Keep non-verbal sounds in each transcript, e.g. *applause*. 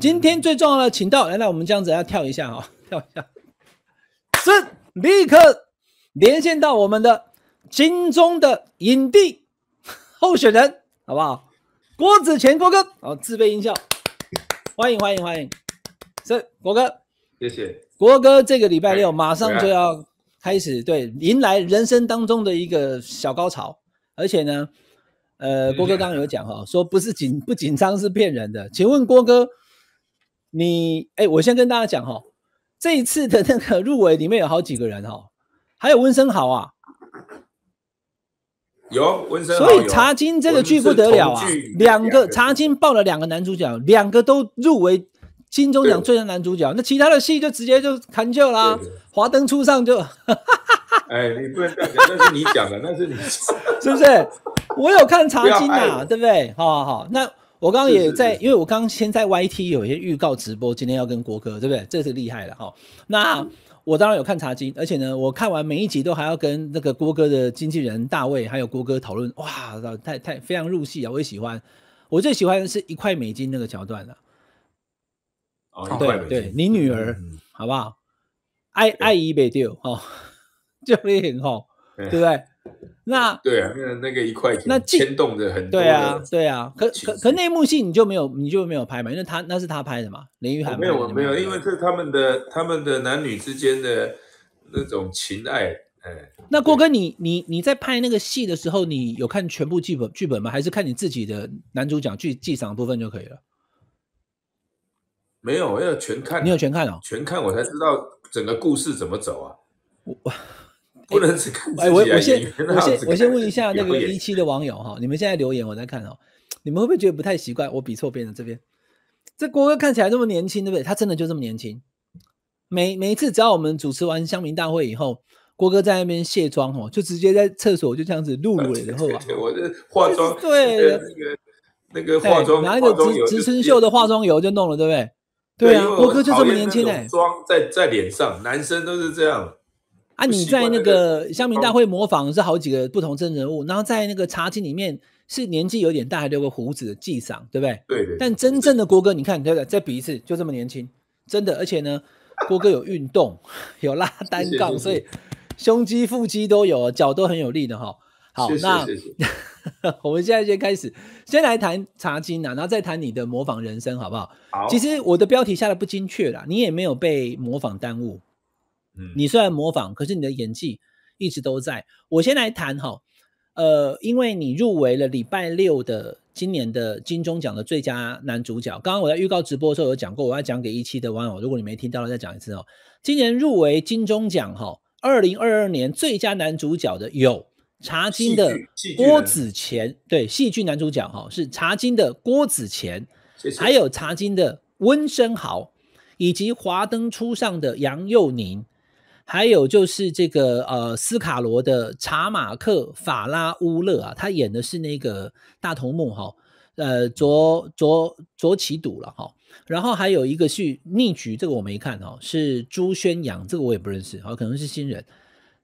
今天最重要的，请到来，那我们这样子要跳一下哦，*laughs* 跳一下，是立刻连线到我们的心中的影帝 *laughs* 候选人，好不好？郭子乾，郭哥，哦，自备音效，欢迎欢迎欢迎，是郭哥，谢谢郭哥，这个礼拜六马上就要开始对，迎来人生当中的一个小高潮，而且呢，呃，郭哥刚刚有讲哈，说不是紧不紧张是骗人的，请问郭哥。你哎，我先跟大家讲哈，这一次的那个入围里面有好几个人哈，还有温生豪啊，有温生豪，所以《茶金》这个剧不得了啊，两个《茶金》报了两个男主角，两个都入围金钟奖最佳男主角，那其他的戏就直接就砍就啦，华灯初上就。*laughs* 哎，你不能讲，那是你讲的，那是你，*laughs* 是不是？我有看《茶金》呐，对不对？好好好，那。我刚刚也在，因为我刚刚先在 YT 有一些预告直播，今天要跟郭哥，对不对？这是厉害了哈。那我当然有看《茶经》，而且呢，我看完每一集都还要跟那个郭哥的经纪人大卫还有郭哥讨论，哇，太太非常入戏啊，我也喜欢。我最喜欢是一块美金那个桥段了。哦，对对，你女儿好不好？爱爱一北丢哦，*laughs* 就这很好，对不对？那对啊，那个一块钱，那牵动着很。对啊，对啊，可可可一幕戏你就没有，你就没有拍嘛，因为他那是他拍的嘛，林玉涵。没有，没有，因为是他们的他们的男女之间的那种情爱。哎，那郭哥，你你你在拍那个戏的时候，你有看全部剧本剧本吗？还是看你自己的男主角剧剧场部分就可以了？没有，要全看。你有全看哦？全看，我才知道整个故事怎么走啊。不能只看哎，我我先我先我先问一下那个一期的网友哈，你们现在留言我在看哦，你们会不会觉得不太习惯？我比错边了这边，这郭哥看起来这么年轻，对不对？他真的就这么年轻？每每一次只要我们主持完乡民大会以后，郭哥在那边卸妆哦，就直接在厕所就这样子露了然后啊，*laughs* 我的化妆 *laughs* 对，那个那个化妆，拿一个植植村秀的化妆油就弄了，对不对？对啊，郭哥就这么年轻哎。妆在在脸上，男生都是这样。那你在那个乡民大会模仿是好几个不同真人物，然后在那个茶经里面是年纪有点大，还留个胡子的纪赏，对不对？对对。但真正的郭哥，你看，对对？再比一次，就这么年轻，真的。而且呢，郭哥有运动，*laughs* 有拉单杠，所以胸肌、腹肌都有，脚都很有力的哈。好，那 *laughs* 我们现在先开始，先来谈茶经啊，然后再谈你的模仿人生，好不好？好。其实我的标题下的不精确啦，你也没有被模仿耽误。你虽然模仿，可是你的演技一直都在。我先来谈哈，呃，因为你入围了礼拜六的今年的金钟奖的最佳男主角。刚刚我在预告直播的时候有讲过，我要讲给一期的网友，如果你没听到了，再讲一次哦。今年入围金钟奖哈，二零二二年最佳男主角的有《茶金》的郭子乾，对，戏剧男主角哈是《茶金》的郭子乾，还有《茶金》的温升豪，以及《华灯初上》的杨佑宁。还有就是这个呃，斯卡罗的查马克法拉乌勒啊，他演的是那个大头目哈，呃，卓卓卓奇堵了哈。然后还有一个是逆局，这个我没看哦，是朱宣阳，这个我也不认识啊，可能是新人。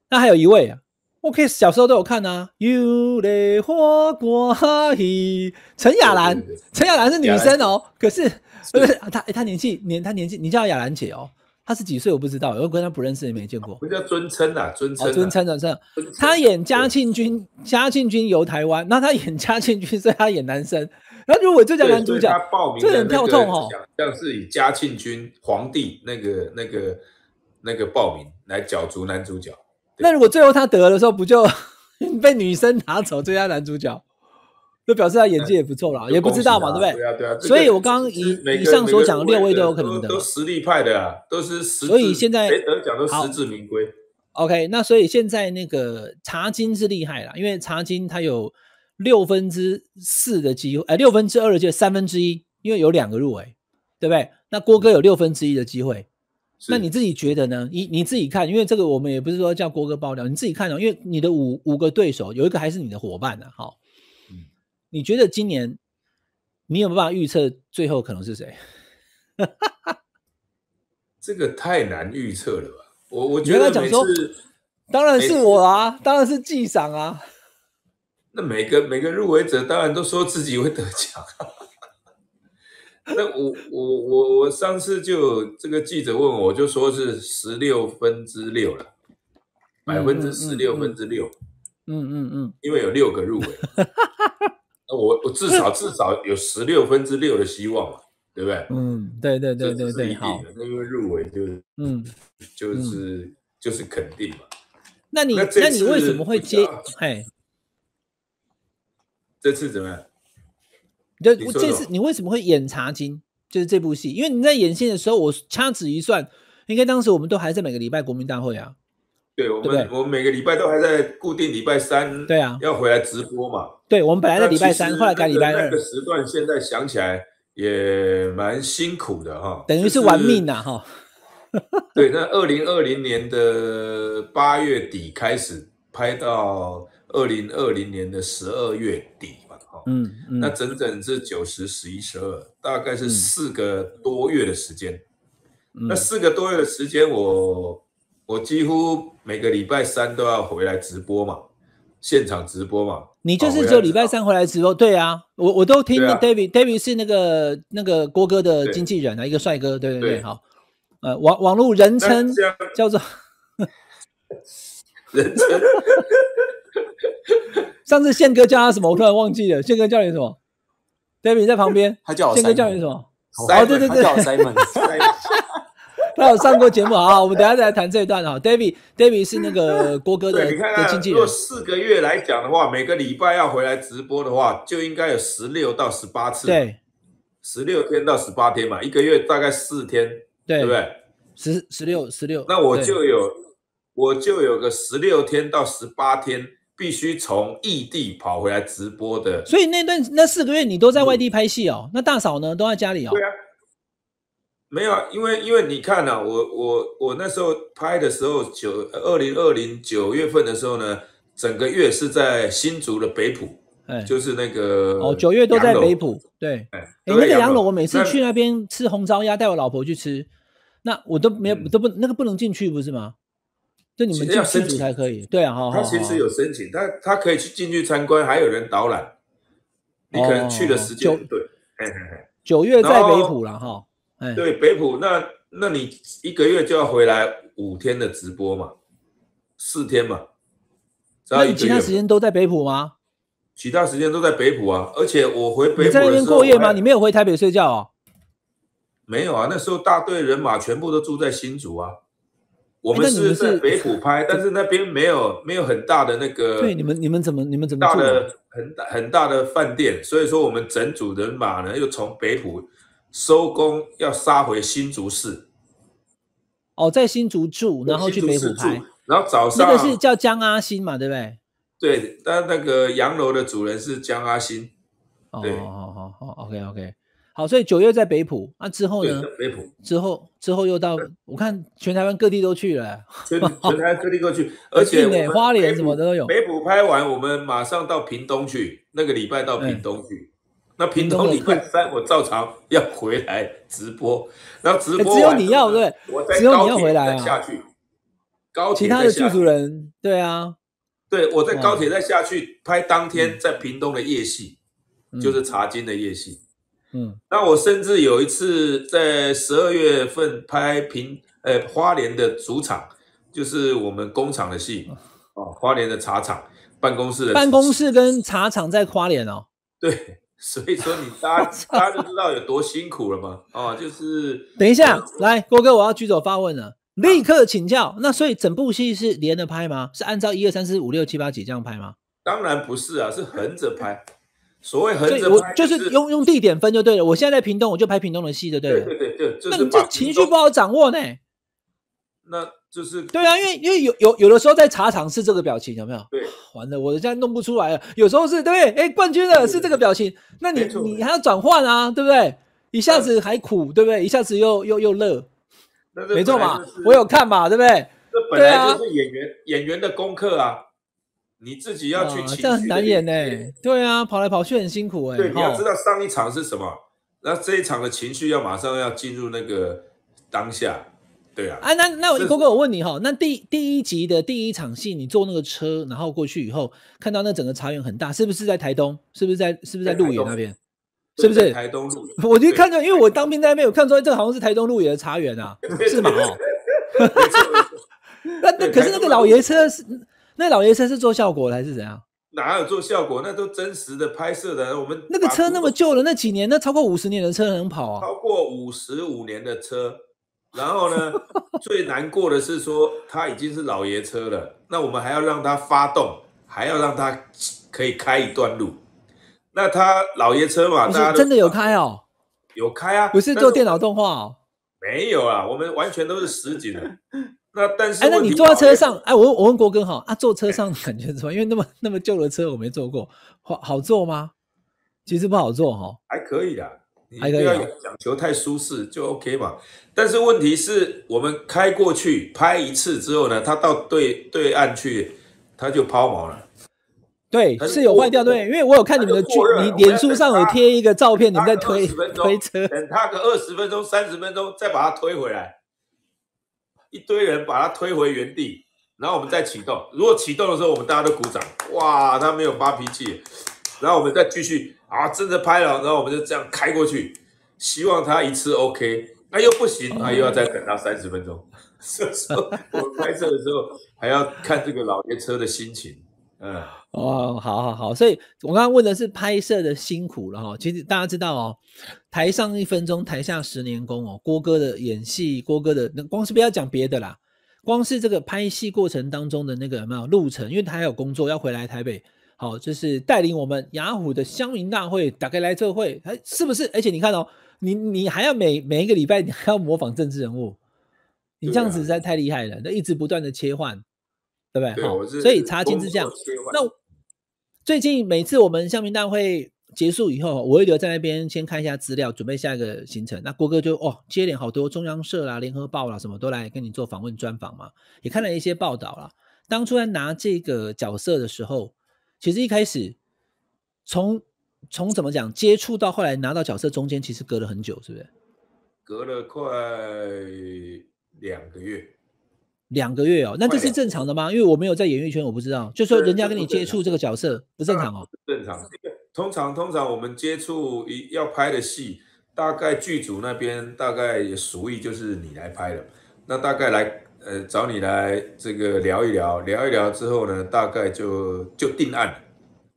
那还有一位啊，OK，小时候都有看呐。有泪花过嘿，陈雅兰，陈雅兰是女生哦，可是不是她？她年纪年她年纪，你叫雅兰姐哦。他是几岁我不知道，我又跟他不认识也没见过。人家尊称啊，尊称，尊称的称。他演嘉庆君，嘉庆君游台湾。那他演嘉庆君，所以他演男生。然后如果追加男主角，报名很跳痛哦。像是以嘉庆君皇帝那个那个那个报名来角逐男主角。那如果最后他得的时候，不就 *laughs* 被女生拿走追加男主角？就表示他演技也不错啦，也不知道嘛，对不对？对啊，对啊。所以，我刚刚以以上所讲的六位都有可能的，都实力派的，都是实。所以现在讲都实至名归。OK，那所以现在那个查金是厉害了，因为查金他有六分之四的机会，呃，六分之二的就三分之一，因为有两个入围，对不对？那郭哥有六分之一的机会，那你自己觉得呢？你你自己看，因为这个我们也不是说叫郭哥爆料，你自己看哦。因为你的五五个对手有一个还是你的伙伴呢，好。你觉得今年你有办法预测最后可能是谁？*laughs* 这个太难预测了吧？我我觉得讲说，当然是我啊，当然是季赏啊。那每个每个入围者当然都说自己会得奖。*laughs* 那我我我我上次就这个记者问我，我就说是十六分之六了，百分之十六分之六。嗯嗯嗯，因为有六个入围。那我我至少至少有十六分之六的希望嘛，对不对？嗯，对对对对对，好，那因为入围就是嗯，就是就是肯定嘛。那你那那你为什么会接？嘿，这次怎么样？这这次你为什么会演茶经？就是这部戏，因为你在演戏的时候，我掐指一算，应该当时我们都还在每个礼拜国民大会啊。对我们，我们每个礼拜都还在固定礼拜三，对啊，要回来直播嘛。对我们本来在礼拜三，后来改礼拜二时段。现在想起来也蛮辛苦的哈，等于是玩命呐哈。*laughs* 对，那二零二零年的八月底开始拍到二零二零年的十二月底嘛哈。嗯嗯。那整整是九十、十一、十二，大概是四个多月的时间。那四个多月的时间，我。我几乎每个礼拜三都要回来直播嘛，现场直播嘛。你就是只有礼拜三回来直播，对啊，我我都听的。David，David 是那个那个郭哥的经纪人啊，一个帅哥，对对对，好，呃，网网路人称叫做，*laughs* 人称。上次宪哥叫他什么？我突然忘记了。宪哥叫你什么？David 在旁边。他叫宪哥叫你什么？哦，对对对。那我上过节目啊，我们等下再来谈这一段哈。David，David 是那个 *laughs* 郭哥的经纪人。如果四个月来讲的话，每个礼拜要回来直播的话，就应该有十六到十八次。对，十六天到十八天嘛，一个月大概四天，对不对？十十六十六，那我就有，我就有个十六天到十八天必须从异地跑回来直播的。所以那段那四个月你都在外地拍戏哦，那大嫂呢都在家里哦。对啊。没有，因为因为你看呢，我我我那时候拍的时候，九二零二零九月份的时候呢，整个月是在新竹的北埔，就是那个哦，九月都在北埔，对，哎，那个洋楼，我每次去那边吃红烧鸭，带我老婆去吃，那我都没有都不那个不能进去，不是吗？就你们要申请才可以，对啊，他其实有申请，他他可以去进去参观，还有人导览，你可能去的时间，对，九月在北埔了哈。对北普，那，那你一个月就要回来五天的直播嘛，四天嘛。那其他时间都在北普吗？其他时间都在北普啊，而且我回北埔在那边过夜吗？你没有回台北睡觉哦？没有啊，那时候大队人马全部都住在新竹啊。我们是在北浦拍，*laughs* 但是那边没有没有很大的那个。对，你们你们怎么你们怎么大的很大很大的饭店？所以说我们整组人马呢，又从北浦收工要杀回新竹市。哦，在新竹住，然后去北埔拍。然后早上那个是叫江阿新嘛，对不对？对，但那个洋楼的主人是江阿新。哦，好好好，OK OK。好，所以九月在北浦，那之后呢？北浦之后之后又到，我看全台湾各地都去了。全 *laughs* 台湾各地都去，而且花莲什么的都有。北浦拍完，我们马上到屏东去。那个礼拜到屏东去。那屏东礼拜三，我照常要回来直播。然 *laughs* 后直播只有你要对，我在要回再下去，高铁其他的剧组人，对啊，对我在高铁再下去拍当天在屏东的夜戏，就是茶金的夜戏。嗯，那我甚至有一次在十二月份拍屏，呃，花莲的主场就是我们工厂的戏，哦，花莲的茶厂办公室，办公室跟茶厂在花莲哦，对。所以说你大家 *laughs* 大家就知道有多辛苦了嘛？哦，就是等一下来郭哥，我要举手发问了，立刻请教。那所以整部戏是连着拍吗？是按照一二三四五六七八几这样拍吗？当然不是啊，是横着拍。所谓横着拍，就是用用地点分就对了。我现在在屏东，我就拍屏东的戏就对对对对。那你这情绪不好掌握呢？那就是对啊，因为因为有有有的时候在茶场是这个表情，有没有？对。完了，我现在弄不出来了。有时候是对不对？哎，冠军了，是这个表情。那你你还要转换啊，对不对？一下子还苦，对不对？一下子又又又乐，没错嘛。我有看嘛，对不对？这本来就是演员演员的功课啊，你自己要去情绪。这很难演哎，对啊，跑来跑去很辛苦哎。对，你要知道上一场是什么，那这一场的情绪要马上要进入那个当下。对啊，啊那那我哥哥，我问你哈，那第第一集的第一场戏，你坐那个车，然后过去以后，看到那整个茶园很大，是不是在台东？是不是在是不是在鹿野那边？是不是台东鹿野？我就看到，因为我当兵在那边，我看出这好像是台东鹿野的茶园啊，*laughs* 是吗？哈，*laughs* 那那可是那个老爷车是那老爷车是做效果还是怎样？哪有做效果？那都真实的拍摄的。我们那个车那么旧了，那几年那超过五十年的车能跑啊？超过五十五年的车。然后呢？最难过的是说，它已经是老爷车了，那我们还要让它发动，还要让它可以开一段路。那它老爷车嘛，真的有开哦，有开啊，不是做电脑动画，没有啊，我们完全都是实景。那但是，哎，那你坐在车上，哎，我我问国哥哈，啊，坐车上感觉怎么？因为那么那么旧的车，我没坐过，好好坐吗？其实不好坐哈，还可以呀。你不要讲求太舒适就 OK 嘛，但是问题是我们开过去拍一次之后呢，它到对对岸去，它就抛锚了。对，是有坏掉对，因为我有看你们的剧，你脸书上有贴一个照片，你们在推推车，等它个二十分钟、三十分钟再把它推回来，一堆人把它推回原地，然后我们再启动。如果启动的时候我们大家都鼓掌，哇，他没有发脾气，然后我们再继续。好，真的拍了，然后我们就这样开过去，希望他一次 OK，那又不行，那 *laughs* 又要再等他三十分钟。*laughs* 我们拍摄的时候还要看这个老爷车的心情，嗯，哦，好好好，所以我刚刚问的是拍摄的辛苦了哈，其实大家知道哦，台上一分钟，台下十年功哦，郭哥的演戏，郭哥的那光是不要讲别的啦，光是这个拍戏过程当中的那个有没有路程，因为他还有工作要回来台北。好，就是带领我们雅虎的乡民大会打开来这会，哎，是不是？而且你看哦，你你还要每每一个礼拜，你还要模仿政治人物，你这样子实在太厉害了，那一直不断的切换，对不对？好，所以查清是这样。那最近每次我们乡民大会结束以后，我会留在那边先看一下资料，准备下一个行程。那郭哥就哦，接连好多中央社啦、联合报啦，什么都来跟你做访问专访嘛，也看了一些报道了。当初在拿这个角色的时候。其实一开始，从从怎么讲接触到后来拿到角色中间，其实隔了很久，是不是？隔了快两个月。两个月哦，那这是正常的吗？因为我没有在演艺圈，我不知道。就说人家跟你接触这个角色不正常哦？正常。通常通常我们接触一要拍的戏，大概剧组那边大概也熟意就是你来拍了，那大概来。呃，找你来这个聊一聊，聊一聊之后呢，大概就就定案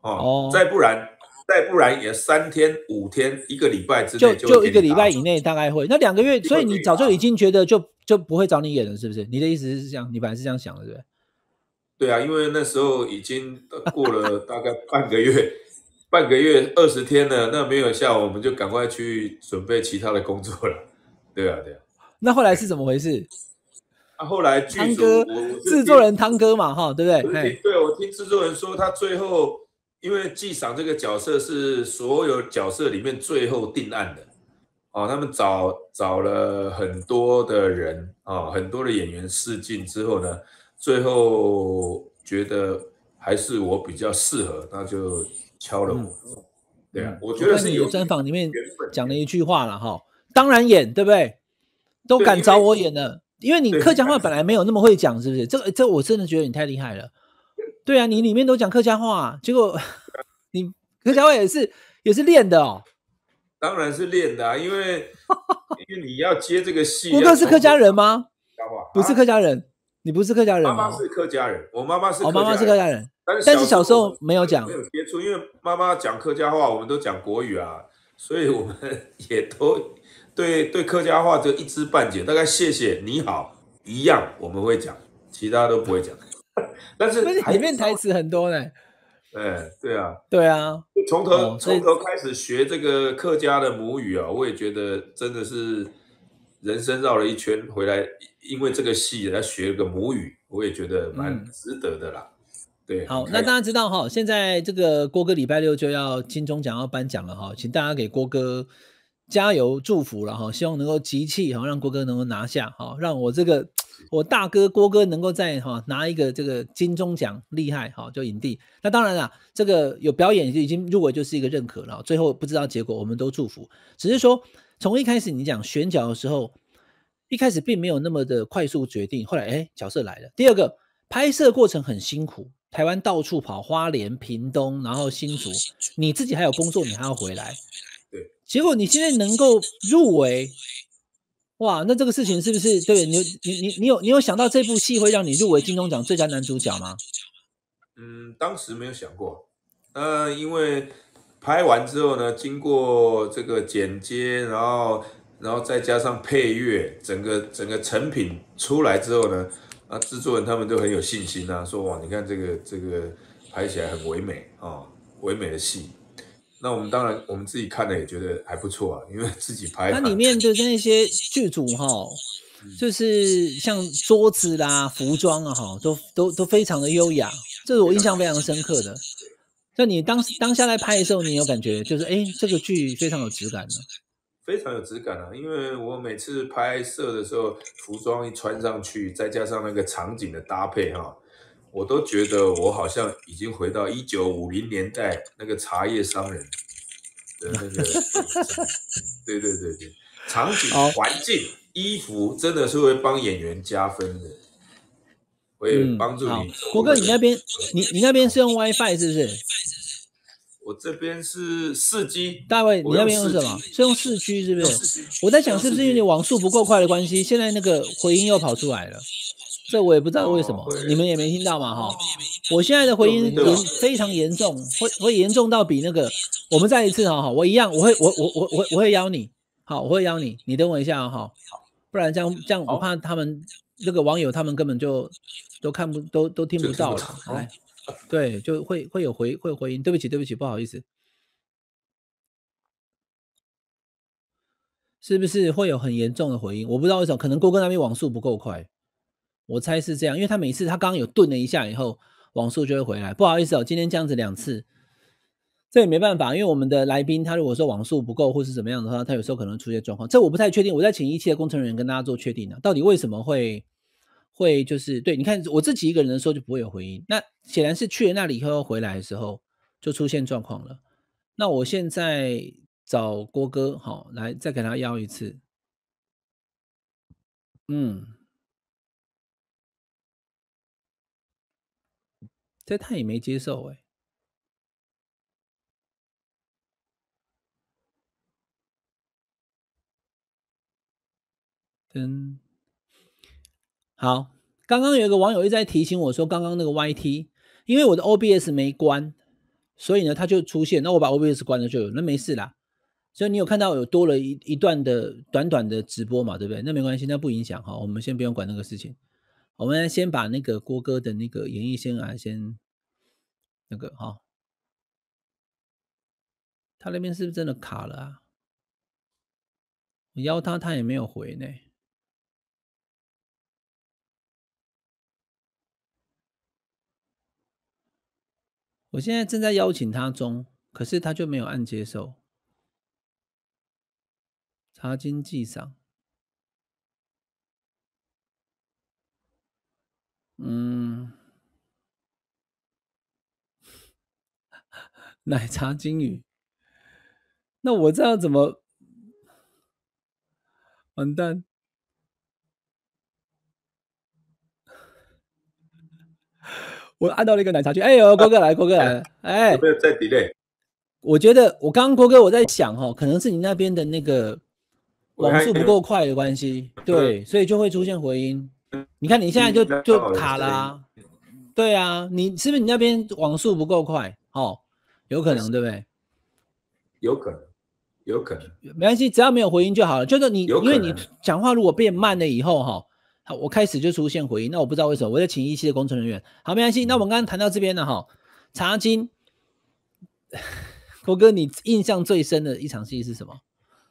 哦。再不然，再不然也三天、五天、一个礼拜之内就就一个礼拜以内大概会。那两个月，所以你早就已经觉得就就不会找你演了，是不是？你的意思是这样，你本来是这样想的，对不对？对啊，因为那时候已经过了大概半个月，*laughs* 半个月二十天了，那没有下，我们就赶快去准备其他的工作了。对啊，对啊。那后来是怎么回事？后来，汤哥，制作人汤哥嘛，哈，对不对？对，我听制作人说，他最后因为纪赏这个角色是所有角色里面最后定案的，哦，他们找找了很多的人，啊，很多的演员试镜之后呢，最后觉得还是我比较适合，那就敲了我。对啊，我觉得是有酸坊里面讲了一句话了，哈，当然演，对不对？都敢找我演的。因为你客家话本来没有那么会讲，是不是？这个，这我真的觉得你太厉害了。对啊，你里面都讲客家话，结果你客家话也是也是练的哦。当然是练的，啊，因为 *laughs* 因为你要接这个戏。哥哥是客家人吗？不是客家人，你不是客家人。妈妈是客家人，我妈妈是，我妈妈是客家人，但是但是小时候没有讲，没有接触，因为妈妈讲客家话，我们都讲国语啊，所以我们 *laughs* 也都。对对，客家话就一知半解，大概谢谢你好一样，我们会讲，其他都不会讲。但是里面台词很多呢。哎，对啊，对啊，从头从头开始学这个客家的母语啊，我也觉得真的是人生绕了一圈回来，因为这个戏来学个母语，我也觉得蛮值得的啦。对，好，那大家知道哈，现在这个郭哥礼拜六就要金钟奖要颁奖了哈，请大家给郭哥。加油，祝福了哈！希望能够集气哈，让郭哥能够拿下哈，让我这个我大哥郭哥能够在哈拿一个这个金钟奖，厉害哈，就影帝。那当然了，这个有表演就已经入围就是一个认可了。最后不知道结果，我们都祝福。只是说从一开始你讲选角的时候，一开始并没有那么的快速决定，后来哎角色来了。第二个拍摄过程很辛苦，台湾到处跑，花莲、屏东，然后新竹，你自己还有工作，你还要回来。结果你现在能够入围，哇！那这个事情是不是对你你你你有你有想到这部戏会让你入围金钟奖最佳男主角吗？嗯，当时没有想过。呃，因为拍完之后呢，经过这个剪接，然后然后再加上配乐，整个整个成品出来之后呢，啊，制作人他们都很有信心啊，说哇，你看这个这个拍起来很唯美啊，唯美的戏。那我们当然，我们自己看的也觉得还不错啊，因为自己拍。它里面的那些剧组哈，就是像桌子啦、服装啊，哈，都都都非常的优雅，这是我印象非常深刻的。那你当当下来拍的时候，你有感觉就是，哎，这个剧非常有质感啊？非常有质感啊，因为我每次拍摄的时候，服装一穿上去，再加上那个场景的搭配哈。我都觉得我好像已经回到一九五零年代那个茶叶商人的那个，*laughs* 对对对对，场景、环境、衣服真的是会帮演员加分的，会帮助你。国哥，你那边，你你那边是用 WiFi 是不是？我这边是四 G。大卫，你那边用什么？是用四 G 是不是？我在想是不是因为网速不够快的关系，现在那个回音又跑出来了。这我也不知道为什么，你们也没听到嘛哈，我现在的回音严非常严重，会会严重到比那个我们再一次哈我一样，我会我我我我我会邀你，好，我会邀你，你等我一下哈，不然这样这样我怕他们那个网友他们根本就都看不都都听不到了，来，对，就会会有回会有回音，对不起对不起不好意思，是不是会有很严重的回音？我不知道为什么，可能哥哥那边网速不够快。我猜是这样，因为他每次他刚刚有顿了一下以后，网速就会回来。不好意思哦，今天这样子两次，这也没办法，因为我们的来宾他如果说网速不够或是怎么样的话，他有时候可能出现状况。这我不太确定，我在请一期的工程人员跟大家做确定呢，到底为什么会会就是对？你看我自己一个人的时候就不会有回音，那显然是去了那里以后回来的时候就出现状况了。那我现在找郭哥好来再给他邀一次，嗯。这他也没接受哎。嗯，好，刚刚有一个网友一直在提醒我说，刚刚那个 Y T，因为我的 O B S 没关，所以呢，它就出现。那我把 O B S 关了就有那没事啦。所以你有看到有多了一一段的短短的直播嘛，对不对？那没关系，那不影响哈，我们先不用管那个事情。我们先把那个郭哥的那个演艺生涯先那个哈，他那边是不是真的卡了啊？我邀他，他也没有回呢。我现在正在邀请他中，可是他就没有按接受。查经济上，嗯，*laughs* 奶茶金鱼，那我这样怎么完蛋？我按到了一个奶茶去，哎呦，郭哥来，郭哥来，哎，有没有在 delay？我觉得我刚郭哥，我在想哦，可能是你那边的那个网速不够快的关系，对，所以就会出现回音。你看你现在就就卡了，对啊，你是不是你那边网速不够快哦？有可能对不对？有可能，有可能，没关系，只要没有回音就好了。就是你，因为你讲话如果变慢了以后哈，我开始就出现回音，那我不知道为什么，我在请一期的工程人员。好，没关系，那我们刚刚谈到这边了哈。查金，*laughs* 国哥，你印象最深的一场戏是什么？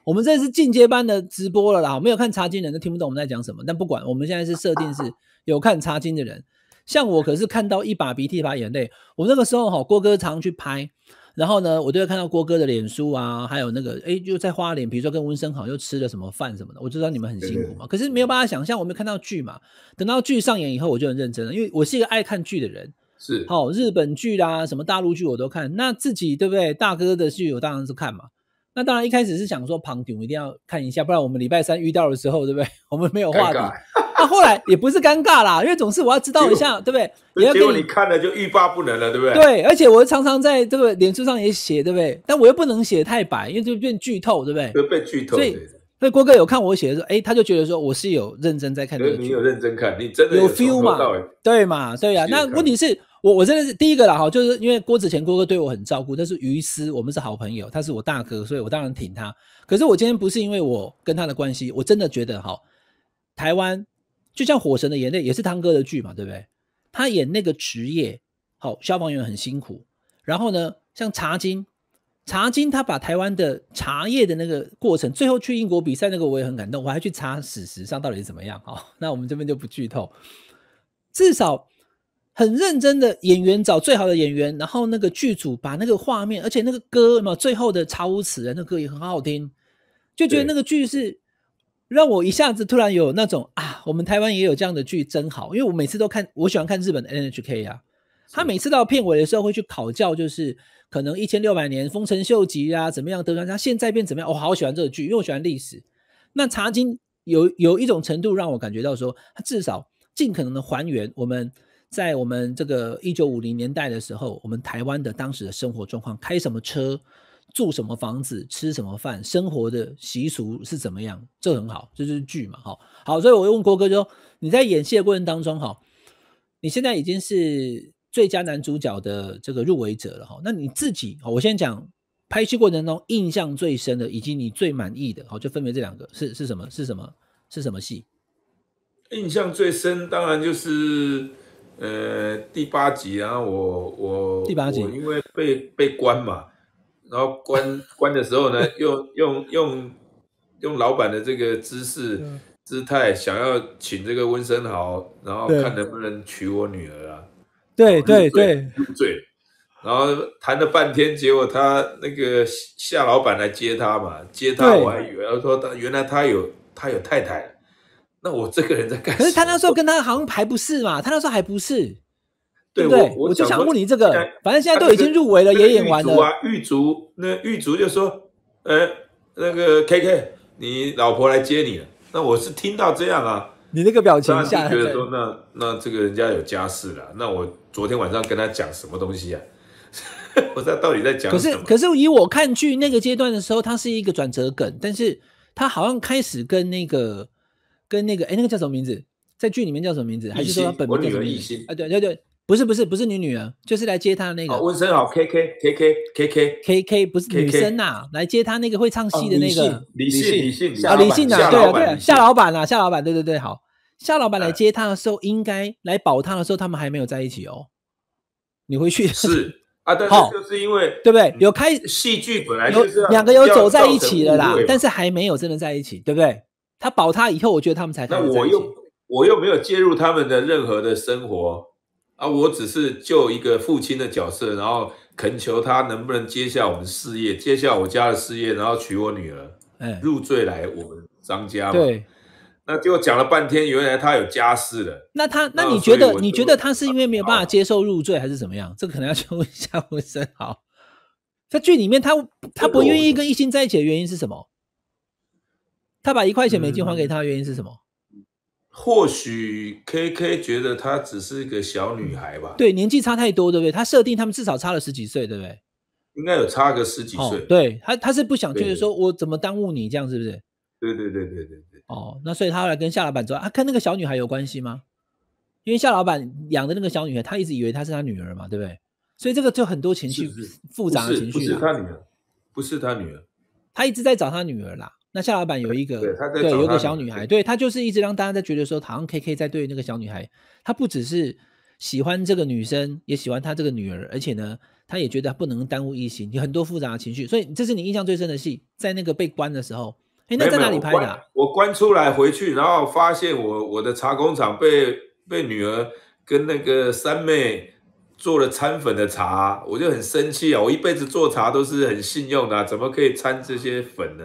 我们这是进阶班的直播了啦，没有看茶经人都听不懂我们在讲什么。但不管，我们现在是设定是有看茶经的人，像我可是看到一把鼻涕一把眼泪。我那个时候哈，郭哥常去拍，然后呢，我就会看到郭哥的脸书啊，还有那个哎，就在花脸，比如说跟温生好又吃了什么饭什么的，我就知道你们很辛苦嘛。可是没有办法想象，我没有看到剧嘛。等到剧上演以后，我就很认真了，因为我是一个爱看剧的人。是，好日本剧啦，什么大陆剧我都看。那自己对不对？大哥的剧我当然是看嘛。那当然，一开始是想说庞鼎一定要看一下，不然我们礼拜三遇到的时候，对不对？*laughs* 我们没有话题。*laughs* 那后来也不是尴尬啦，因为总是我要知道一下，对不对？结果你看了就欲罢不能了，对不对？对，而且我常常在这个脸书上也写，对不对？但我又不能写太白，因为就变剧透，对不对？就被剧透。所以，所以郭哥有看我写的时候，哎，他就觉得说我是有认真在看的。你有认真看，你真的有 feel 嘛？对嘛？对啊，那问题是。我我真的是第一个了哈，就是因为郭子乾郭哥对我很照顾，但是于私我们是好朋友，他是我大哥，所以我当然挺他。可是我今天不是因为我跟他的关系，我真的觉得哈，台湾就像《火神的眼泪》也是汤哥的剧嘛，对不对？他演那个职业，好消防员很辛苦。然后呢，像茶金，茶金他把台湾的茶叶的那个过程，最后去英国比赛那个我也很感动，我还去查史实上到底是怎么样。好，那我们这边就不剧透，至少。很认真的演员找最好的演员，然后那个剧组把那个画面，而且那个歌嘛，最后的查无此人那歌也很好听，就觉得那个剧是让我一下子突然有那种啊，我们台湾也有这样的剧真好，因为我每次都看，我喜欢看日本的 NHK 啊，他每次到片尾的时候会去考教，就是可能一千六百年丰臣秀吉啊怎么样德川他现在变怎么样，我好喜欢这个剧，因为我喜欢历史。那茶经有有一种程度让我感觉到说，他至少尽可能的还原我们。在我们这个一九五零年代的时候，我们台湾的当时的生活状况，开什么车，住什么房子，吃什么饭，生活的习俗是怎么样，这很好，这就是剧嘛，哈，好，所以我问郭哥说，你在演戏的过程当中，哈，你现在已经是最佳男主角的这个入围者了，哈，那你自己，我先讲拍戏过程中印象最深的，以及你最满意的，好，就分别这两个，是是什么？是什么？是什么戏？印象最深，当然就是。呃，第八集，然后我我我因为被被关嘛，然后关关的时候呢，用用用用老板的这个姿势姿态，想要请这个温生豪，然后看能不能娶我女儿啊？对对对，醉然后谈了半天，结果他那个夏老板来接他嘛，接他我还以为说他原来他有他有太太。那我这个人在干？可是他那时候跟他好像还不是嘛，他那时候还不是。对，不我我就想问你这个，反正现在都已经入围了，也演完了。狱卒，那狱卒就说：“呃，那个 KK，你老婆来接你了。”那我是听到这样啊，你那个表情下觉得说：“那那这个人家有家室了。”那我昨天晚上跟他讲什么东西啊？*laughs* 我在到底在讲？可是，可是以我看剧那个阶段的时候，他是一个转折梗，但是他好像开始跟那个。跟那个，哎，那个叫什么名字？在剧里面叫什么名字？还是说本名？我女儿艺兴啊，对对对，不是不是不是你女儿，就是来接她的那个。温生好，K K K K K K，K K 不是女生呐，来接她那个会唱戏的那个。李信，李信，李信，啊，啊，对啊，对啊，夏老板啊，夏老板，对对对，好，夏老板来接她的时候，应该来保她的时候，他们还没有在一起哦。你回去是 *laughs* 啊，但是就是因为对不对？有开戏剧，本来就是两个有走在一起了啦，但是还没有真的在一起，对不对？他保他以后，我觉得他们才肯。那我又我又没有介入他们的任何的生活啊，我只是就一个父亲的角色，然后恳求他能不能接下我们事业，接下我家的事业，然后娶我女儿，入赘来我们张家嘛。对。那就讲了半天，原来他有家室了。那他那你觉得你觉得他是因为没有办法接受入赘，还是怎么样？这个可能要询问一下魏生豪。在剧里面，他他不愿意跟异性在一起的原因是什么？他把一块钱美金还给他，的原因是什么？或许 K K 觉得她只是一个小女孩吧。对，年纪差太多，对不对？他设定他们至少差了十几岁，对不对？应该有差个十几岁。对他，他是不想就是说我怎么耽误你这样，是不是？对对对对对对。哦，那所以他后来跟夏老板说：“啊，跟那个小女孩有关系吗？”因为夏老板养的那个小女孩，他一直以为她是他女儿嘛，对不对？所以这个就很多情绪复杂的情绪。不是他女儿，不是他女儿。他一直在找他女儿啦。那夏老板有一个对，有个小女孩，对他就是一直让大家在觉得说，好像 K K 在对那个小女孩，他不只是喜欢这个女生，也喜欢他这个女儿，而且呢，他也觉得不能耽误异性，有很多复杂的情绪，所以这是你印象最深的戏，在那个被关的时候，哎，那在哪里拍的？我关出来回去，然后发现我我的茶工厂被被女儿跟那个三妹做了掺粉的茶，我就很生气啊！我一辈子做茶都是很信用的，怎么可以掺这些粉呢？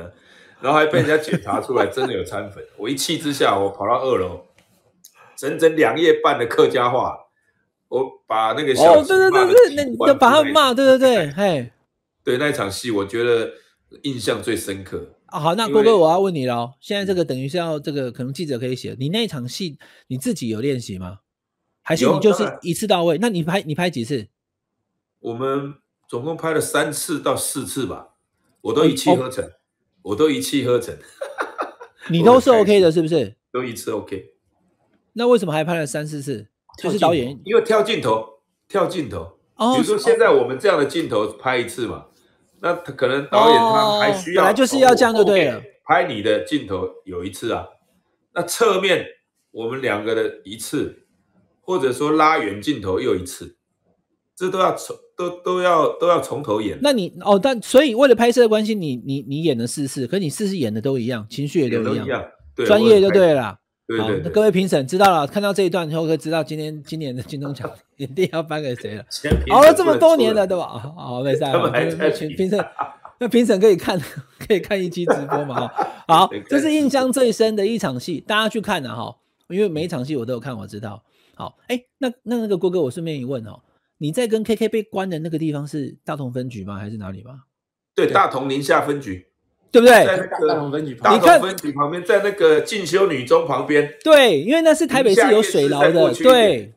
然后还被人家检查出来真的有掺粉，*laughs* 我一气之下我跑到二楼，整整两页半的客家话，我把那个小哦对对对对，那你就把他骂对对对，*laughs* 嘿，对那一场戏我觉得印象最深刻。好，那郭哥我要问你了，现在这个等于是要这个可能记者可以写，你那场戏你自己有练习吗？还是你就是一次到位？那你拍你拍几次？我们总共拍了三次到四次吧，我都一气呵成。我都一气呵成，*laughs* 你都是 OK 的，是不是？都一次 OK，那为什么还拍了三四次？就是导演因为跳镜头，跳镜头。比如说现在我们这样的镜头拍一次嘛，那他可能导演他还需要，本来就是要这样对不对？拍你的镜头有一次啊，那侧面我们两个的一次，或者说拉远镜头又一次，这都要从。都都要都要从头演，那你哦，但所以为了拍摄的关系，你你你演的试试，可你试试演的都一样，情绪也都一样，专业就对了。对对，各位评审知道了，看到这一段以后，可以知道今天今年的金钟奖 *laughs* 一定要颁给谁了。*laughs* 熬了这么多年了，对吧？好，没事。*laughs* 那评审可以看，可以看一期直播嘛？好，这是印象最深的一场戏，大家去看了哈，因为每一场戏我都有看，我知道。好，哎，那那那个郭哥，我顺便一问哦。你在跟 KK 被关的那个地方是大同分局吗？还是哪里吗？对，大同宁夏分局，对不对？在大同分局，大同分局旁边，在那个进修女中旁边。对，因为那是台北市有水牢的，对。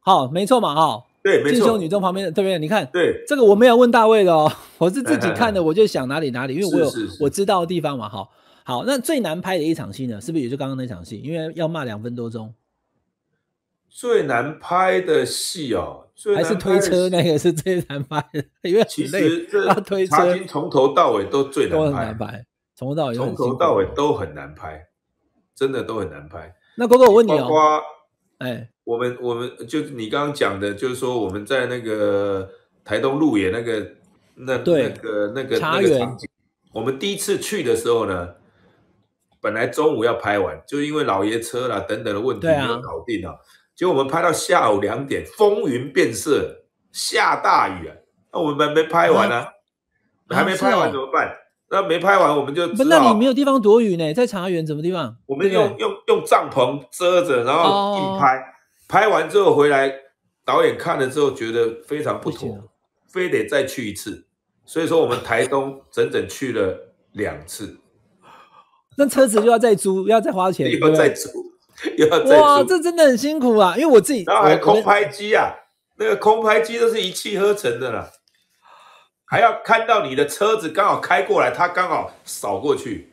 好，没错嘛，哈。对，进修女中旁边的，对不对？你看，对。这个我没有问大卫的哦，*laughs* 我是自己 *laughs* 看的，我就想哪里哪里，因为我有我知道的地方嘛，哈。好，那最难拍的一场戏呢？是不是也就刚刚那场戏？因为要骂两分多钟。最难拍的戏哦，还是推车那个是最难拍，的，因为其实这推车从头到尾都最难拍，从头到尾从头到尾都很难拍，真的都很难拍。那哥哥，我问你哦，哎，我们我们就你刚刚讲的，就是说我们在那个台东路演那个那那个那个那个场景，我们第一次去的时候呢，本来中午要拍完，就因为老爷车啦等等的问题没有搞定啊。结果我们拍到下午两点，风云变色，下大雨啊！那我们还没拍完呢，还没拍完怎么办？那没拍完我们就……那你没有地方躲雨呢？在茶园什么地方？我们用用用帐篷遮着，然后硬拍。拍完之后回来，导演看了之后觉得非常不妥，非得再去一次。所以说，我们台东整整去了两次。那车子就要再租，要再花钱。又要再租。*laughs* 哇，这真的很辛苦啊！因为我自己，然后还空拍机啊，那个空拍机都是一气呵成的了，还要看到你的车子刚好开过来，它刚好扫过去，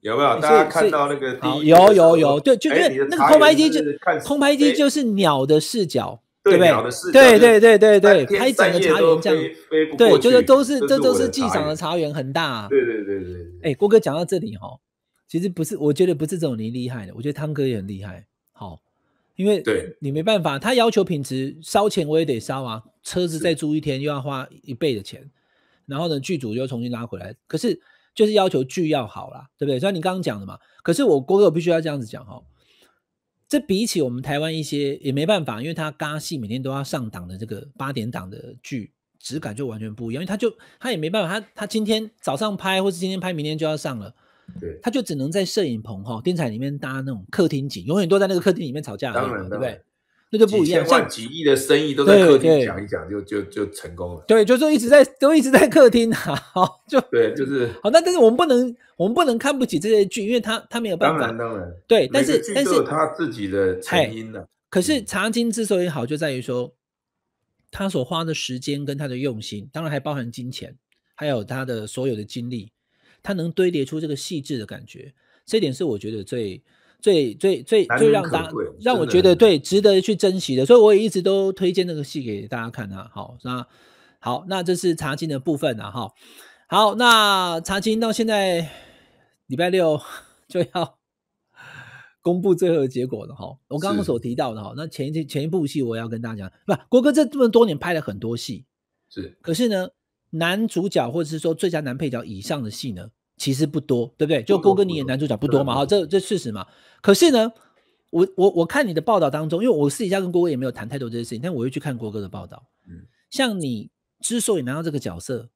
有没有？大家看到那个第一？有有有，对，就是那个空拍机就空拍机就是鸟的视角，对不对？对对对对对，拍整个茶园这样，对，我觉得都是这都是机场的茶园很大，对对对对哎，郭哥讲到这里哈，其实不是，我觉得不是这种你厉害的，我觉得汤哥也很厉害。好，因为你没办法，他要求品质烧钱我也得烧啊，车子再租一天又要花一倍的钱，然后呢剧组又重新拉回来。可是就是要求剧要好啦，对不对？像你刚刚讲的嘛，可是我哥哥必须要这样子讲哈。这比起我们台湾一些也没办法，因为他咖戏每天都要上档的这个八点档的剧，质感就完全不一样，因为他就他也没办法，他他今天早上拍或是今天拍，明天就要上了。对，他就只能在摄影棚哈、电彩里面搭那种客厅景，永远都在那个客厅里面吵架，对不对？那就不一样，像几亿的生意都在客厅讲一讲就就就成功了。对，就说一直在都一直在客厅哈，*laughs* 好就对，就是好。那但是我们不能我们不能看不起这些剧，因为他他没有办法，当然当然对，但是但是他自己的成因的。可是《茶经》之所以好，就在于说他所花的时间跟他的用心，当然还包含金钱，还有他的所有的精力。他能堆叠出这个细致的感觉，这点是我觉得最、最、最、最、最让大让我觉得对值得去珍惜的，所以我也一直都推荐那个戏给大家看啊。好，那好，那这是茶金的部分了哈。好，那茶金到现在礼拜六 *laughs* 就要 *laughs* 公布最后的结果了哈。我刚刚所提到的哈，那前一前一部戏，我要跟大家，不，国哥这这么多年拍了很多戏，是，可是呢。男主角或者是说最佳男配角以上的戏呢，其实不多，对不对？就郭哥，你演男主角不多嘛，好，这这事实嘛。可是呢，我我我看你的报道当中，因为我私底下跟郭哥也没有谈太多这些事情，但我又去看郭哥的报道。嗯，像你之所以拿到这个角色，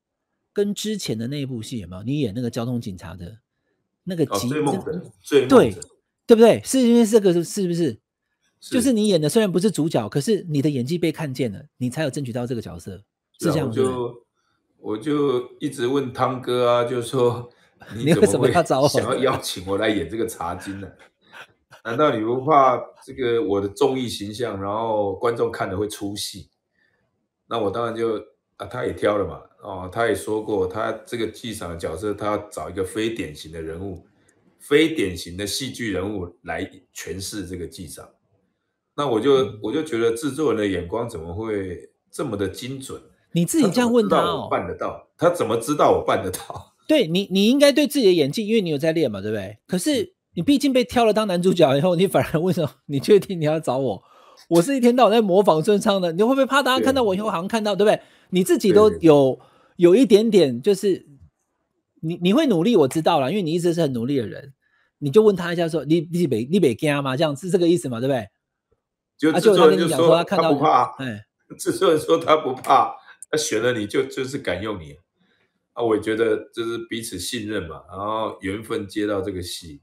跟之前的那一部戏有没有？你演那个交通警察的那个《醉梦》的，对对不对？是因为这个是不是？就是你演的虽然不是主角，可是你的演技被看见了，你才有争取到这个角色，是这样子。我就一直问汤哥啊，就说 *laughs* 你为什么要找我？想要邀请我来演这个茶经呢？*laughs* 难道你不怕这个我的综艺形象，然后观众看了会出戏？那我当然就啊，他也挑了嘛。哦，他也说过，他这个剧场的角色，他要找一个非典型的人物，非典型的戏剧人物来诠释这个剧场。那我就我就觉得制作人的眼光怎么会这么的精准？你自己这样问他哦，办得到？他怎么知道我办得到？*laughs* 对你，你应该对自己的演技，因为你有在练嘛，对不对？可是你毕竟被挑了当男主角，以后你反而为什么？你确定你要找我？*laughs* 我是一天到晚在模仿孙昌的，你会不会怕大家看到我以后好像看到，对不对？你自己都有有一点点，就是你你会努力，我知道了，因为你一直是很努力的人。你就问他一下，说你你北你北疆吗？这样是这个意思嘛，对不对？就制作人就说他不怕，哎，制作人说他不怕。他选了你就就是敢用你啊！我觉得就是彼此信任嘛，然后缘分接到这个戏，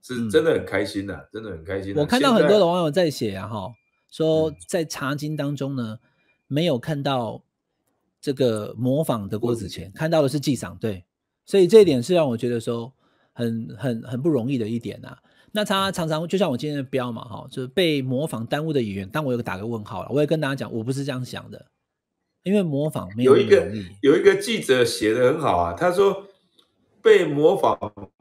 是真的很开心呐，真的很开心。我看到很多的网友在写，啊，后说在《茶经当中呢，没有看到这个模仿的郭子乾，看到的是纪长对，所以这一点是让我觉得说很很很不容易的一点啊。那他常常就像我今天的标嘛，哈，就是被模仿耽误的演员，但我有个打个问号了，我也跟大家讲，我不是这样想的。因为模仿没有有一个有一个记者写的很好啊，他说被模仿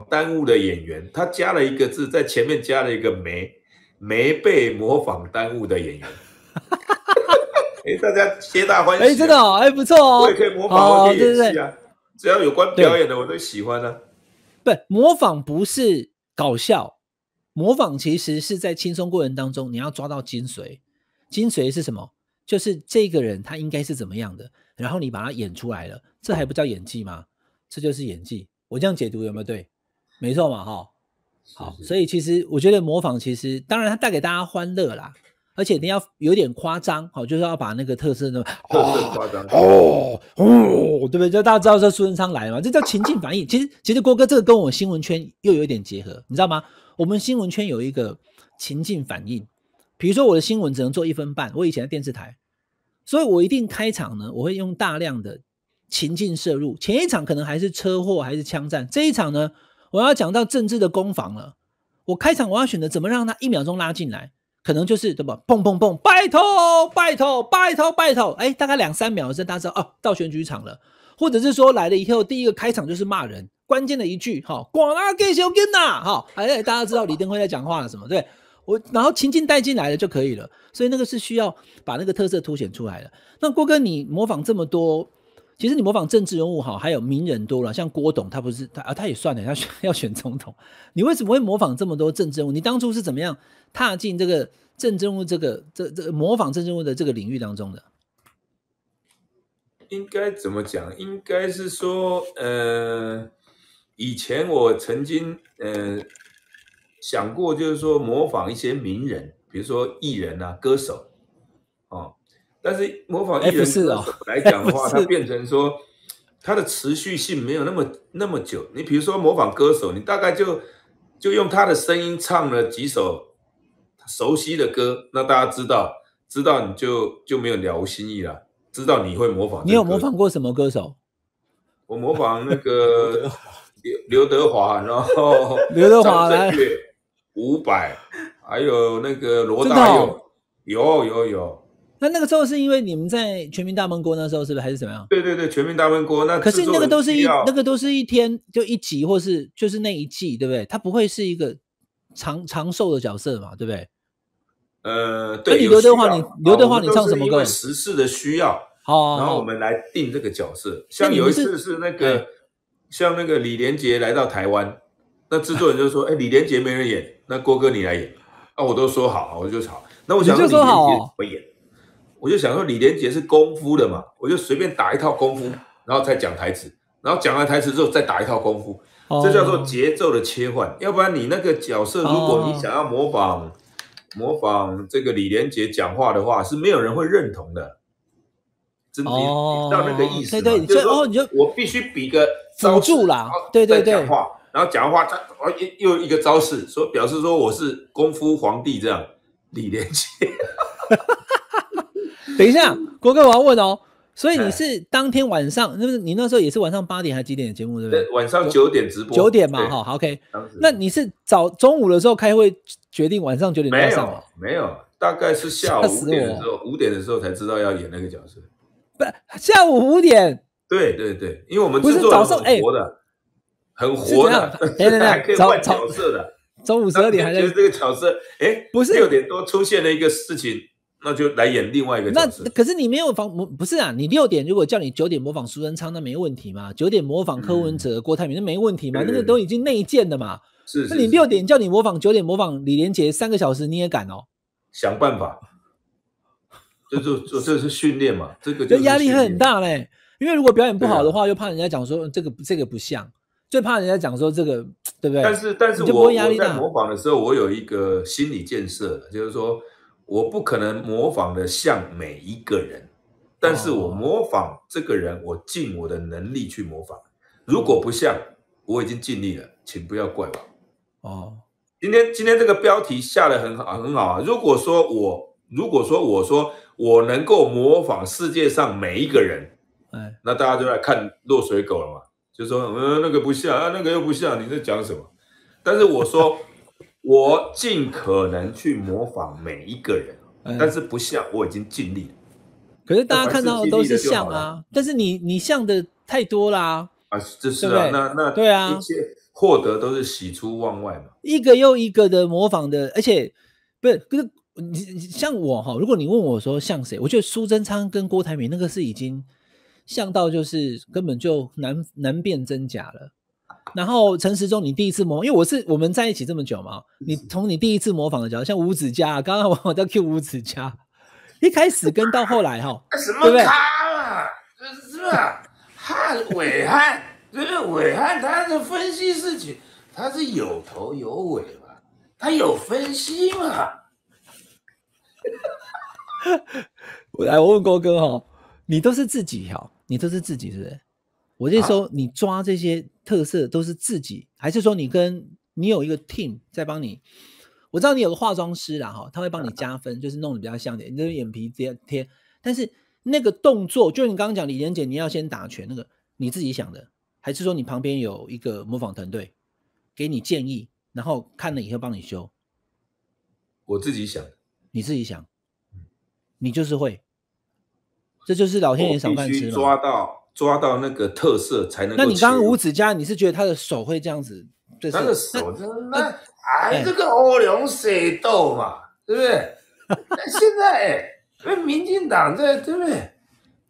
耽误的演员，他加了一个字在前面加了一个没没被模仿耽误的演员，*laughs* 哎，大家皆大欢喜，哎，真的，哎，不错哦，我也可以模仿，我也可以演戏啊，只要有关表演的我都喜欢呢。不，模仿不是搞笑，模仿其实是在轻松过程当中，你要抓到精髓，精髓是什么？就是这个人他应该是怎么样的，然后你把他演出来了，这还不叫演技吗？这就是演技。我这样解读有没有对？没错嘛，哈。好，所以其实我觉得模仿其实当然它带给大家欢乐啦，而且你要有点夸张，好，就是要把那个特色呢，特色夸张哦哦，对不对？就大家知道说苏贞昌来嘛，这叫情境反应。其实其实郭哥这个跟我们新闻圈又有一点结合，你知道吗？我们新闻圈有一个情境反应，比如说我的新闻只能做一分半，我以前在电视台。所以我一定开场呢，我会用大量的情境摄入。前一场可能还是车祸，还是枪战，这一场呢，我要讲到政治的攻防了。我开场我要选择怎么让他一秒钟拉进来，可能就是对吧？砰砰砰，拜托，拜托，拜托，拜托，哎，大概两三秒的时候，大家知道哦，到选举场了，或者是说来了以后第一个开场就是骂人，关键的一句哈，广阿给小囡呐，哈，哎，大家知道李登辉在讲话了，什么对？我然后情境带进来了就可以了，所以那个是需要把那个特色凸显出来的。那郭哥，你模仿这么多，其实你模仿政治人物哈，还有名人多了，像郭董他不是他，他也算了，他要 *laughs* 要选总统，你为什么会模仿这么多政治人物？你当初是怎么样踏进这个政治人物这个这这模仿政治人物的这个领域当中的？应该怎么讲？应该是说，呃，以前我曾经，呃。想过就是说模仿一些名人，比如说艺人啊、歌手，哦，但是模仿艺人是哦。来讲的话，*laughs* 它变成说，它的持续性没有那么那么久。你比如说模仿歌手，你大概就就用他的声音唱了几首熟悉的歌，那大家知道知道你就就没有了无新意了。知道你会模仿，你有模仿过什么歌手？我模仿那个刘刘德华，然后 *laughs* 刘德华来。五百，*laughs* 还有那个罗大有，有有有。那那个时候是因为你们在《全民大闷锅》那时候，是不是还是怎么样？对对对，《全民大闷锅》那可是那个都是一那个都是一天就一集，或是就是那一季，对不对？他不会是一个长长寿的角色嘛，对不对？呃，所你刘德华，你刘德华，你唱什么歌？时事的需要，好，然后我们来定这个角色。像有一次是那个，像那个李连杰来到台湾，那制作人就说：“ *laughs* 哎，李连杰没人演。”那郭哥，你来演啊！我都说好，我就好。那我想说李连杰，我演。我就想说，李连杰是功夫的嘛，我就随便打一套功夫，然后再讲台词，然后讲完台词之后再打一套功夫，这叫做节奏的切换。要不然你那个角色，如果你想要模仿模仿这个李连杰讲话的话，是没有人会认同的，真的。哦，哦，哦，对对，你就哦，你就我必须比个辅助了，对对对。然后讲完话，他哦又又一个招式，说表示说我是功夫皇帝这样，李连杰。*laughs* 等一下，国哥我要问哦，所以你是当天晚上，是不是你那时候也是晚上八点还是几点的节目，对不对？晚上九点直播。九点嘛，哈，o k 那你是早中午的时候开会决定晚上九点？没有，没有，大概是下午五点的时候，五点的时候才知道要演那个角色。不，下午五点。对对对，因为我们不是早上哎。很活的，对对对，*laughs* 可以换角色的。中午十二点还在就是这个角色，哎，不是六点多出现了一个事情，那就来演另外一个角色。那可是你没有仿模，不是啊？你六点如果叫你九点模仿苏贞昌，那没问题嘛？九点模仿柯文哲、郭台铭，那没问题嘛？那个都已经内建的嘛。是，是你六点叫你模仿，九点模仿李连杰，三个小时你也敢哦？想办法，这就这这是训练嘛？这个压力很大嘞，因为如果表演不好的话，又怕人家讲说这个这个不像。最怕人家讲说这个对不对？但是但是我我在模仿的时候，我有一个心理建设，就是说我不可能模仿的像每一个人，但是我模仿这个人，我尽我的能力去模仿。如果不像，我已经尽力了，请不要怪我。哦，今天今天这个标题下的很好很好。如果说我如果说我说我能够模仿世界上每一个人，哎，那大家就来看落水狗了嘛。就说呃那个不像啊，那个又不像，你在讲什么？但是我说，*laughs* 我尽可能去模仿每一个人，但是不像，我已经尽力。可是大家看到的都是像啊，但是你你像的太多啦啊，这是啊，那那对啊，一切获得都是喜出望外嘛，一个又一个的模仿的，而且不是，不是你像我哈，如果你问我说像谁，我觉得苏贞昌跟郭台铭那个是已经。像道就是根本就难难辨真假了。然后陈时中，你第一次模仿，因为我是我们在一起这么久嘛，你从你第一次模仿的角度，像五指家，刚刚 *laughs* 我在 Q 五指家，一开始跟到后来哈，*laughs* 什么他嘛，这汉伟汉，这个伟汉，他的分析事情，他是有头有尾嘛，他有分析嘛。*laughs* 我来，我问郭哥哈，你都是自己哈。你都是自己，是不是？我就时说，你抓这些特色都是自己，还是说你跟你有一个 team 在帮你？我知道你有个化妆师啦，哈，他会帮你加分，就是弄得比较像点。你的眼皮贴贴，但是那个动作，就你刚刚讲李连杰，你要先打拳那个，你自己想的，还是说你旁边有一个模仿团队给你建议，然后看了以后帮你修？我自己想。你自己想，你就是会。这就是老天爷赏饭吃抓到抓到那个特色，才能那你刚五指家，你是觉得他的手会这样子？他的手那哎，这个欧龙水斗嘛，对不对？那现在被民进党在，对不对？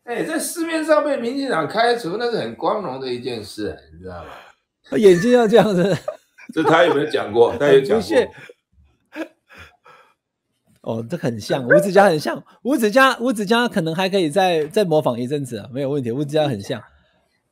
哎，在市面上被民进党开除，那是很光荣的一件事，你知道吗？*laughs* 眼睛要这样子，这他有没有讲过？他有讲过。哦，这很像，五指家很像，五指家五指家可能还可以再再模仿一阵子啊，没有问题，五指家很像。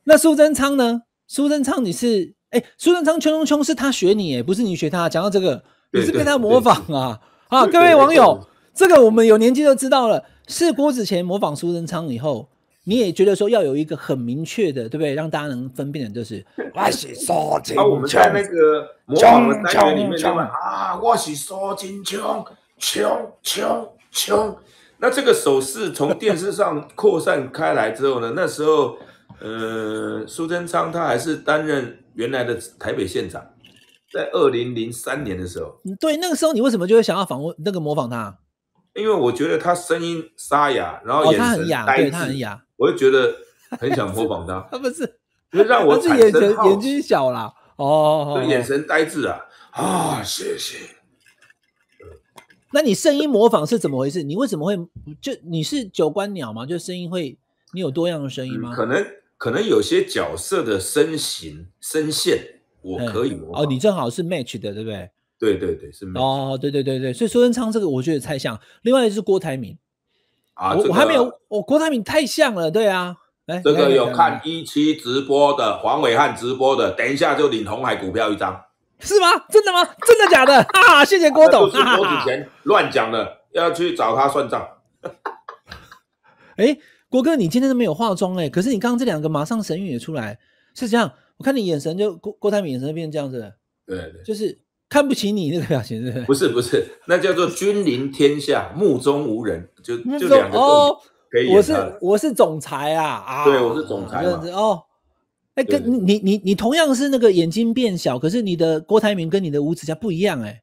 那苏贞昌呢？苏贞昌，你是哎，苏贞昌穷穷穷是他学你，哎，不是你学他。讲到这个，你是被他模仿啊啊！各位网友，这个我们有年纪就知道了，是郭子乾模仿苏贞昌以后，你也觉得说要有一个很明确的，对不对？让大家能分辨的就是，*laughs* 我是苏贞昌。我们在那个模仿单元里面啊，我是苏贞昌。穷穷穷！那这个手势从电视上扩散开来之后呢？那时候，呃，苏贞昌他还是担任原来的台北县长，在二零零三年的时候，对，那个时候你为什么就会想要访问那个模仿他？因为我觉得他声音沙哑，然后眼神呆滞，他很哑，我就觉得很想模仿他。*laughs* 不是，就是让我产生眼睛小啦，哦，眼神呆滞啊啊，谢谢。那你声音模仿是怎么回事？你为什么会就你是九官鸟吗？就声音会你有多样的声音吗？可能可能有些角色的身形声线我可以模仿哦。你正好是 match 的，对不对？对对对，是哦，对对对对，match 所以苏贞昌这个我觉得太像，另外就是郭台铭啊，我我还没有，我郭台铭太像了，对啊，哎，这个有看一期直播的黄伟汉直播的，等一下就领红海股票一张。是吗？真的吗？真的假的 *laughs* 啊！谢谢郭董。都是多子钱乱讲了，要去找他算账。哎，*laughs* 郭哥，你今天都没有化妆哎，可是你刚刚这两个马上神韵也出来，是这样？我看你眼神就郭郭台铭眼神变成这样子，对，就是看不起你那个表情，是不是？不是不是，那叫做君临天下，目中无人，就就两个哦。可以，我是我是总裁啊啊！对，我是总裁嘛哦。哎，跟你你你你同样是那个眼睛变小，可是你的郭台铭跟你的吴子嘉不一样哎，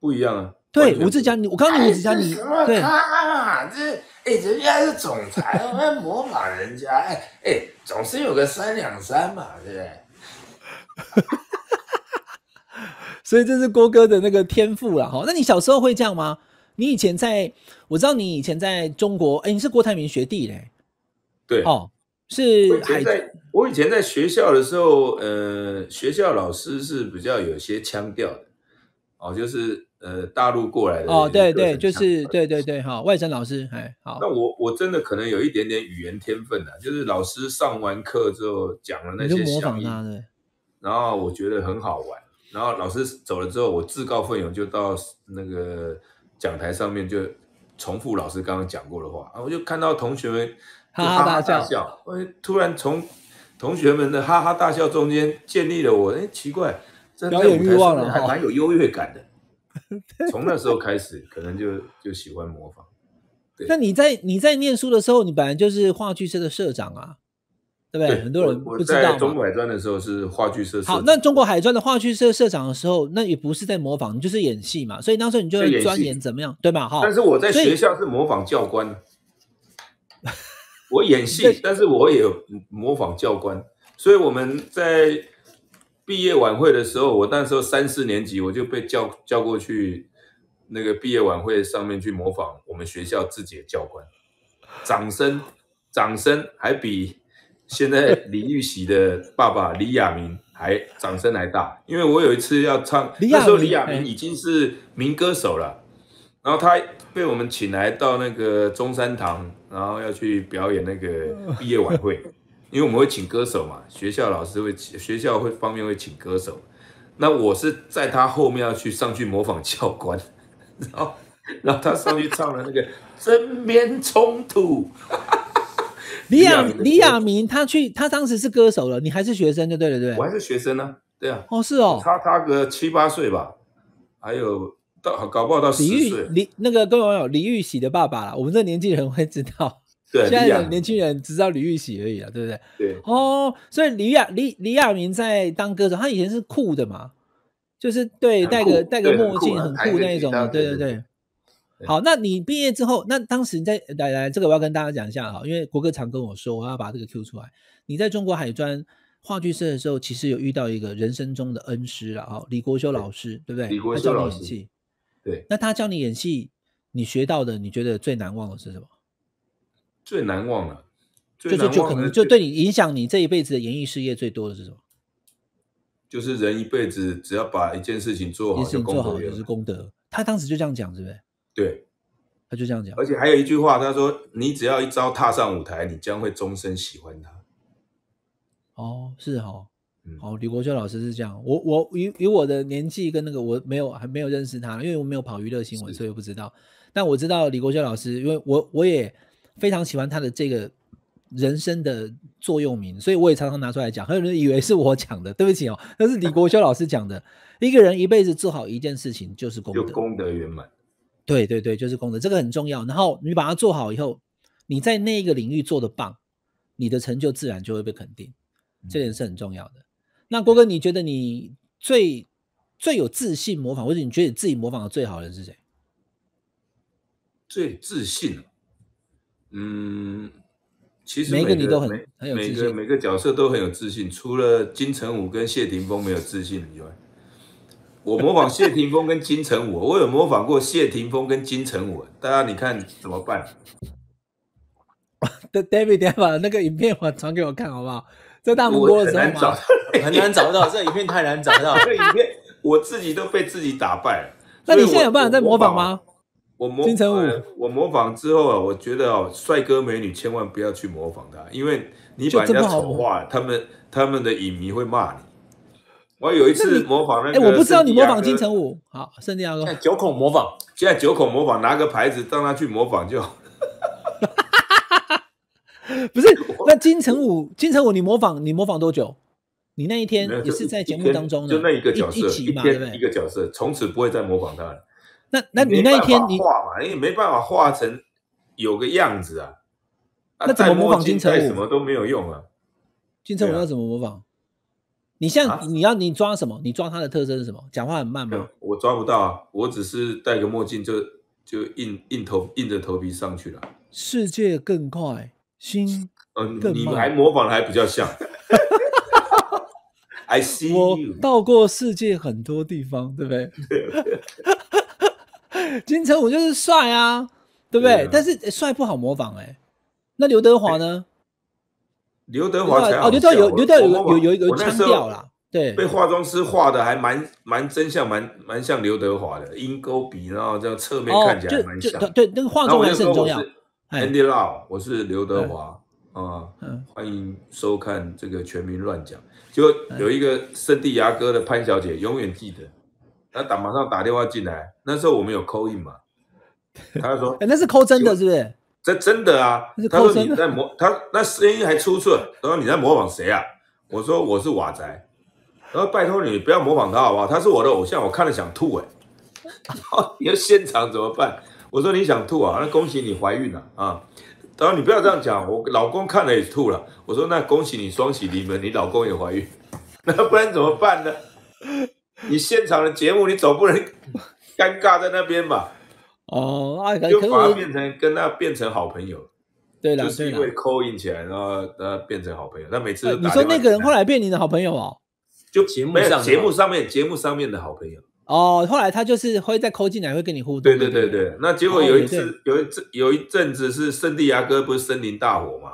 不一样啊。对，吴子嘉，你我刚刚吴子嘉，你对，这哎，人家是总裁，我们模仿人家，哎哎，总是有个三两三嘛，对不对？*laughs* 所以这是郭哥的那个天赋了哈。那你小时候会这样吗？你以前在，我知道你以前在中国，哎，你是郭台铭学弟嘞，对，哦。是，我以前在，我以前在学校的时候，呃，学校老师是比较有些腔调的，哦，就是呃大陆过来的，哦，对对，就是对对对，好，外省老师，哎，好。那我我真的可能有一点点语言天分呐，就是老师上完课之后讲了那些小音，然后我觉得很好玩，然后老师走了之后，我自告奋勇就到那个讲台上面就重复老师刚刚讲过的话啊，我就看到同学们。哈哈大笑！突然从同学们的哈哈大笑中间建立了我，哎，奇怪，表演欲望了，还蛮有优越感的。*laughs* 从那时候开始，可能就就喜欢模仿。那你在你在念书的时候，你本来就是话剧社的社长啊，对不对？很多人不知道。中国海专的时候是话剧社，好，那中国海专的话剧社社长的时候，那也不是在模仿，就是演戏嘛。所以那时候你就钻研怎么样，对吗？哈。但是我在学校是模仿教官。我演戏，但是我也有模仿教官，所以我们在毕业晚会的时候，我那时候三四年级，我就被叫叫过去，那个毕业晚会上面去模仿我们学校自己的教官，掌声掌声还比现在李玉玺的爸爸李亚明还掌声还大，因为我有一次要唱，那时候李亚明已经是民歌手了，然后他。被我们请来到那个中山堂，然后要去表演那个毕业晚会，因为我们会请歌手嘛，学校老师会学校会方面会请歌手，那我是在他后面要去上去模仿教官，*laughs* 然后然后他上去唱了那个《身面冲突》，*laughs* 李亚李亚明他去他当时是歌手了，你还是学生就对了对，我还是学生呢，对啊，哦是哦，差他个七八岁吧，还有。到搞不好到十岁，李那个各位网友，李玉玺的爸爸了。我们这年纪人会知道，*laughs* 对，*laughs* 现在年轻人只知道李玉玺而已啊，对不对？对，哦，所以李亚李李亚明在当歌手，他以前是酷的嘛，就是对，戴个戴个墨镜很酷那一种，对对对。好，那你毕业之后，那当时在来来，这个我要跟大家讲一下哈，因为国歌常跟我说，我要把这个 Q 出来。你在中国海专话剧社的时候，其实有遇到一个人生中的恩师了哈，李国修老师，对不对？李国修老师。对，那他教你演戏，你学到的，你觉得最难忘的是什么？最难忘的，就是就可能就对你影响你这一辈子的演艺事业最多的是什么？就是人一辈子只要把一件事情做好，也是做好，就是功德。他当时就这样讲，是不是？对，他就这样讲。而且还有一句话，他说：“你只要一朝踏上舞台，你将会终生喜欢他。”哦，是哦，好，李国修老师是这样。我我以以我的年纪跟那个我没有还没有认识他，因为我没有跑娱乐新闻，所以不知道。但我知道李国修老师，因为我我也非常喜欢他的这个人生的座右铭，所以我也常常拿出来讲。很多人以为是我讲的，对不起哦，那是李国修老师讲的。一个人一辈子做好一件事情，就是功德，功德圆满。对对对，就是功德，这个很重要。然后你把它做好以后，你在那一个领域做的棒，你的成就自然就会被肯定，这点是很重要的。那郭哥，你觉得你最最有自信模仿，或者你觉得你自己模仿的最好的人是谁？最自信，嗯，其实每个你都很很有自信，每个角色都很有自信，除了金城武跟谢霆锋没有自信以外，我模仿谢霆锋跟金城武，我有模仿过谢霆锋跟金城武，大家你看怎么办？*laughs* David，你把那个影片传给我看好不好？在大幕锅的时候吗？*laughs* 很难找到，这影片太难找到，这影片我自己都被自己打败。那你现在有办法再模仿吗？我模仿，我模仿之后啊，我觉得哦，帅哥美女千万不要去模仿他，因为你把人家丑化，他们他们的影迷会骂你。我有一次模仿那个，我不知道你模仿金城武，好，胜利阿哥。九孔模仿，现在九孔模仿拿个牌子让他去模仿就。好。不是，那金城武，金城武，你模仿，你模仿多久？你那一天也是在节目当中，就那一个角色，一天一个角色，从此不会再模仿他了。那那你那一天你画嘛，你也没办法画成有个样子啊。那怎么模仿金城武？什么都没有用啊。金城武要怎么模仿？你像你要你抓什么？你抓他的特征是什么？讲话很慢吗？我抓不到，啊，我只是戴个墨镜就就硬硬头硬着头皮上去了。世界更快。心，嗯，你还模仿的还比较像，*laughs* I see。我到过世界很多地方，对不对？*laughs* 金城武就是帅啊，对不对？但是帅不好模仿哎。那刘德华呢？刘德华才哦，刘德华有刘德华有有有腔调啦。对。被化妆师画的还蛮蛮真像，蛮蛮像刘德华的鹰钩鼻，然后这样侧面看起来蛮像。哦，对那个化妆还是很重要。Andy Lau，我是刘德华啊，欢迎收看这个全民乱讲。就有一个圣地牙哥的潘小姐，永远记得，她打马上打电话进来，那时候我们有扣印嘛，她说，*laughs* 哎，那是扣真的是不是？这真的啊，他说你在模，他那声音还出错，他说你在模仿谁啊？我说我是瓦宅，他说拜托你不要模仿他好不好？他是我的偶像，我看了想吐哎，*laughs* 你要现场怎么办？我说你想吐啊？那恭喜你怀孕了啊！然后你不要这样讲，我老公看了也吐了。我说那恭喜你双喜临门，你老公也怀孕，*laughs* 那不然怎么办呢？你现场的节目你总不能尴尬在那边吧？哦，那就变成跟他变成好朋友，对，就是因为 c a 起来，然后呃变成好朋友。那每次你说那个人后来变你的好朋友哦？就节目上节目上面节目上面的好朋友。哦，后来他就是会再扣进来，会跟你互动。对对对对，那结果有一次，有一阵有一阵子是圣地亚哥不是森林大火吗？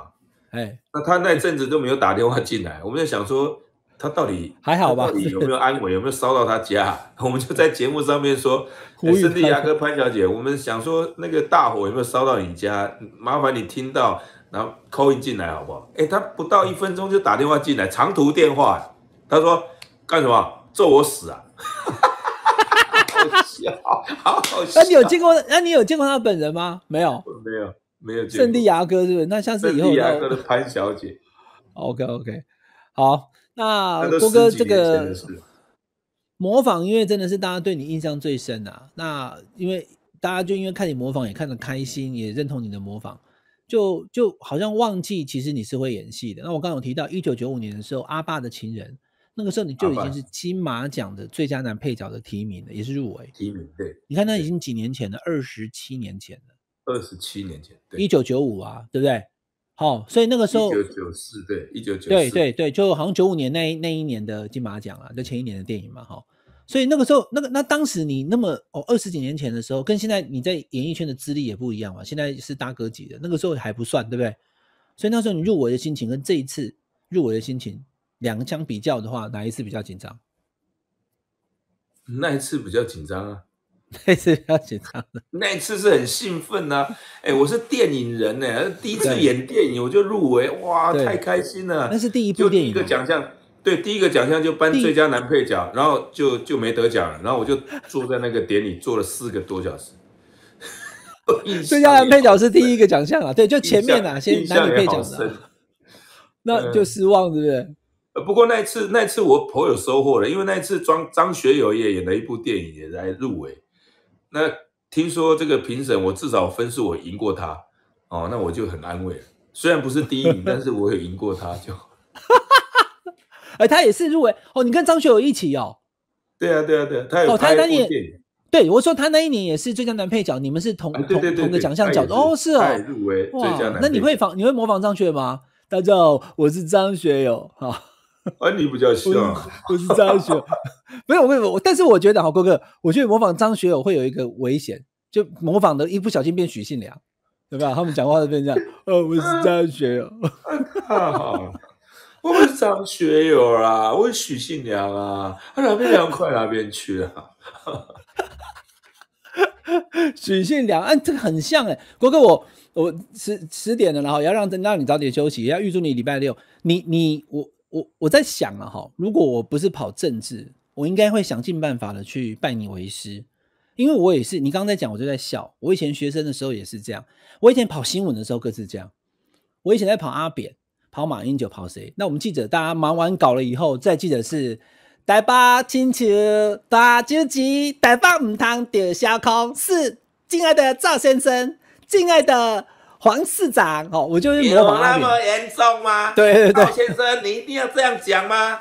哎，那他那阵子都没有打电话进来，我们在想说他到底还好吧？*laughs* 有没有安稳？有没有烧到他家？我们就在节目上面说，圣地亚哥潘小姐，我们想说那个大火有没有烧到你家？麻烦你听到然后扣一进来好不好？哎，他不到一分钟就打电话进来，长途电话，他说干什么？咒我死啊？好，好那你有见过？那你有见过他本人吗？没有，没有，没有。圣地牙哥是不是？那下次以后，圣地牙哥的潘小姐。OK OK，好，那郭哥这个模仿，音乐真的是大家对你印象最深啊。那因为大家就因为看你模仿也看得开心，也认同你的模仿，就就好像忘记其实你是会演戏的。那我刚刚有提到一九九五年的时候，《阿爸的情人》。那个时候你就已经是金马奖的最佳男配角的提名了，也是入围。提名对，你看那已经几年前了，二十七年前了。二十七年前，一九九五啊，对不对？好，所以那个时候一九九四对，一九九对对对，就好像九五年那那一年的金马奖啊，就前一年的电影嘛，哈。所以那个时候，那个那当时你那么哦二十几年前的时候，跟现在你在演艺圈的资历也不一样嘛，现在是大哥级的，那个时候还不算，对不对？所以那时候你入围的心情跟这一次入围的心情。两相比较的话，哪一次比较紧张？那一次比较紧张啊，那一次比较紧张。那一次是很兴奋啊！哎，我是电影人呢，第一次演电影我就入围，哇，太开心了。那是第一部电影，就一个奖项。对，第一个奖项就颁最佳男配角，然后就就没得奖了。然后我就坐在那个典礼坐了四个多小时。*laughs* 最佳男配角是第一个奖项啊，对，就前面呐，先男女配角的，那就失望，对不是？不过那一次那一次我颇有收获了，因为那一次张张学友也演了一部电影也在入围。那听说这个评审，我至少分数我赢过他哦，那我就很安慰。虽然不是第一名，*laughs* 但是我也赢过他，就。哈哈哈哎，他也是入围哦。你跟张学友一起哦？对啊，对啊，对。他有他那一年，对我说他那一年也是最佳男配角，你们是同同同的奖项角度哦，是啊。入围最佳男。那你会仿你会模仿张学吗？大家好，我是张学友哈。*laughs* 啊，你比较像。亮，我是张学友，没有没有，但是我觉得哈，郭哥，我觉得模仿张学友会有一个危险，就模仿的一不小心变许信良，对吧？他们讲话都变这样，哦，我是张学友，*laughs* 太好了，我不是张学友啦，我是许信良啊，他哪边凉快哪边去啊？*laughs* 许信良，哎，这个很像哎，郭哥，我我十十点了，然后要让让你早点休息，要预祝你礼拜六，你你我。我我在想啊哈，如果我不是跑政治，我应该会想尽办法的去拜你为师，因为我也是。你刚刚在讲，我就在笑。我以前学生的时候也是这样，我以前跑新闻的时候更是这样。我以前在跑阿扁、跑马英九、跑谁？那我们记者大家忙完稿了以后，再记者是台北亲丘大纠家，台北唔通丢下空，是敬爱的赵先生，敬爱的。黄市长，哦，我就是模仿有那么严重吗？对对对，先生，你一定要这样讲吗？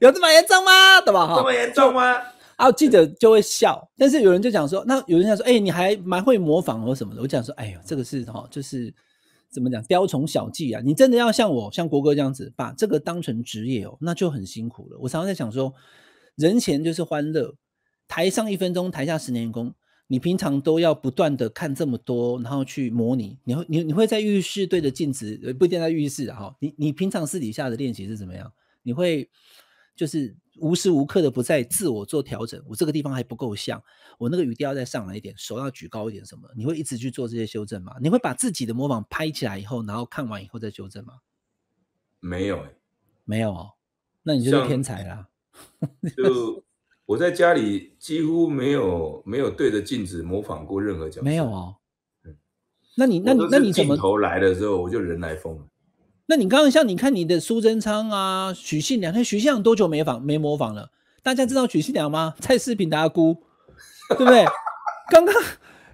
有这么严重吗？对吧？哈，这么严重吗？啊，记者就会笑，但是有人就讲说，那有人讲说，哎，你还蛮会模仿或什么的。我讲说，哎呦，这个是哈，就是怎么讲雕虫小技啊。你真的要像我，像国哥这样子，把这个当成职业哦，那就很辛苦了。我常常在想说，人前就是欢乐，台上一分钟，台下十年功。你平常都要不断的看这么多，然后去模拟。你会你你会在浴室对着镜子，呃，不一定在浴室，哈、后你你平常私底下的练习是怎么样？你会就是无时无刻的不在自我做调整。我这个地方还不够像，我那个语调要再上来一点，手要举高一点，什么？你会一直去做这些修正吗？你会把自己的模仿拍起来以后，然后看完以后再修正吗？没有，没有哦。那你就是天才啦。*laughs* 就。我在家里几乎没有没有对着镜子模仿过任何角色。没有啊，那你那那你怎么头来的时候我就人来疯？那你刚刚像你看你的苏贞昌啊，许信良，那许信良多久没仿没模仿了？大家知道许信良吗？蔡司品达姑，对不对？刚刚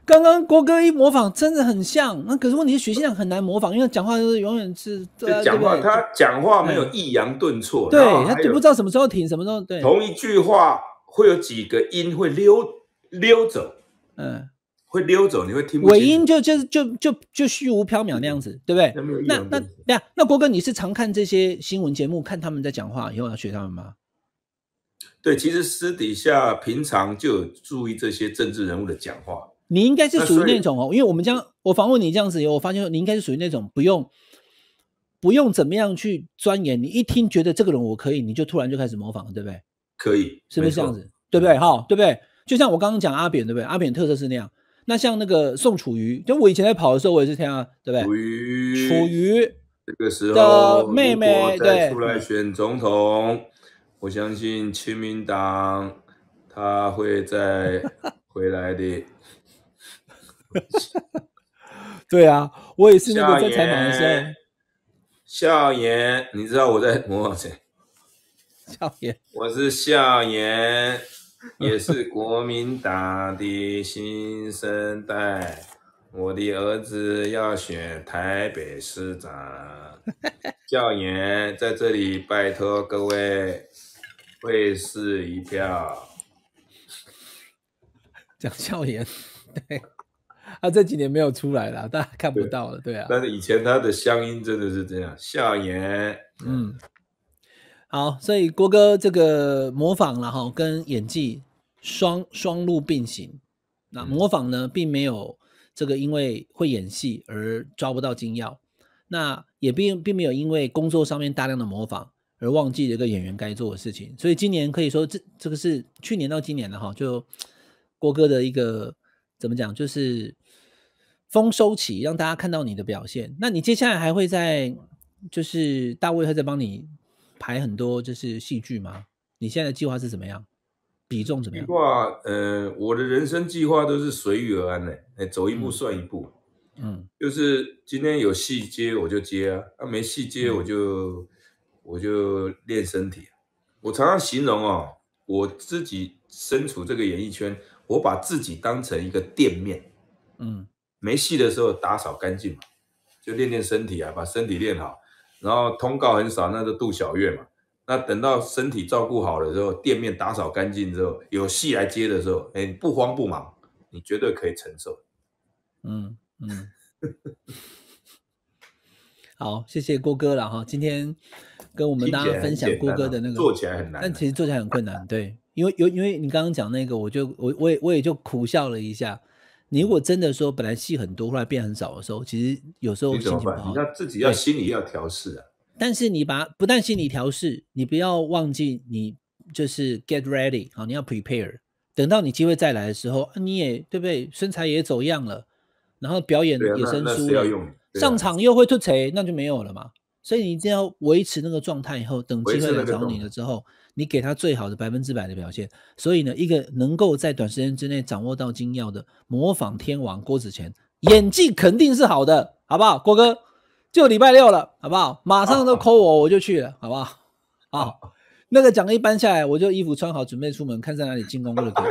刚刚郭哥一模仿真的很像，那可是问题是许信良很难模仿，因为讲话是永远是就讲话，他讲话没有抑扬顿挫，对他不知道什么时候停，什么时候对同一句话。会有几个音会溜溜走，嗯，会溜走，你会听尾音就就就就就虚无缥缈那样子，对不对？那那那郭哥，你是常看这些新闻节目，看他们在讲话以后要学他们吗？对，其实私底下平常就有注意这些政治人物的讲话。你应该是属于那种哦，因为我们将我访问你这样子，我发现你应该是属于那种不用不用怎么样去钻研，你一听觉得这个人我可以，你就突然就开始模仿了，对不对？可以，是不是这样子？对不对？哈，对不对？就像我刚刚讲阿扁，对不对？阿扁特色是那样。那像那个宋楚瑜，就我以前在跑的时候，我也是这样，对不对？楚瑜，这个时候妹妹再出来选总统，我相信亲民党他会再回来的。*laughs* 对啊，我也是那个在采访的。笑颜，你知道我在模仿谁？笑颜，*laughs* 我是笑颜，也是国民党的新生代。我的儿子要选台北市长，笑颜在这里拜托各位会试一票。讲笑颜，对，他这几年没有出来了，大家看不到了，对啊。但是以前他的乡音真的是这样，笑颜，嗯。好，所以郭哥这个模仿了哈，跟演技双双路并行。那模仿呢，并没有这个因为会演戏而抓不到精要，那也并并没有因为工作上面大量的模仿而忘记这个演员该做的事情。所以今年可以说这这个是去年到今年的哈，就郭哥的一个怎么讲，就是丰收期，让大家看到你的表现。那你接下来还会在就是大卫还在帮你。排很多就是戏剧吗？你现在的计划是怎么样？比重怎么样？计划呃，我的人生计划都是随遇而安的，哎，走一步算一步。嗯，就是今天有戏接我就接啊，啊没戏接我就我就练身体。我常常形容哦，我自己身处这个演艺圈，我把自己当成一个店面。嗯，没戏的时候打扫干净嘛，就练练身体啊，把身体练好。然后通告很少，那就度小月嘛。那等到身体照顾好了之后，店面打扫干净之后，有戏来接的时候，哎，不慌不忙，你绝对可以承受。嗯嗯，好，谢谢郭哥了哈。今天跟我们大家分享郭哥的那个，做起来很难，但其实做起来很困难。对，因为有，因为你刚刚讲那个，我就我我也我也就苦笑了一下。你如果真的说本来戏很多，后来变很少的时候，其实有时候心情不好，你要自己要心理要调试啊。但是你把不但心理调试，你不要忘记你就是 get ready 啊，你要 prepare。等到你机会再来的时候，你也对不对？身材也走样了，然后表演也生疏了，上场又会出彩，那就没有了嘛。所以你一定要维持那个状态，以后等机会来找你了之后，你给他最好的百分之百的表现。所以呢，一个能够在短时间之内掌握到精要的模仿天王郭子乾，演技肯定是好的，好不好？郭哥，就礼拜六了，好不好？马上都 call *laughs* 我，我就去了，好不好？好，那个讲一搬下来，我就衣服穿好，准备出门，看在哪里进宫了，好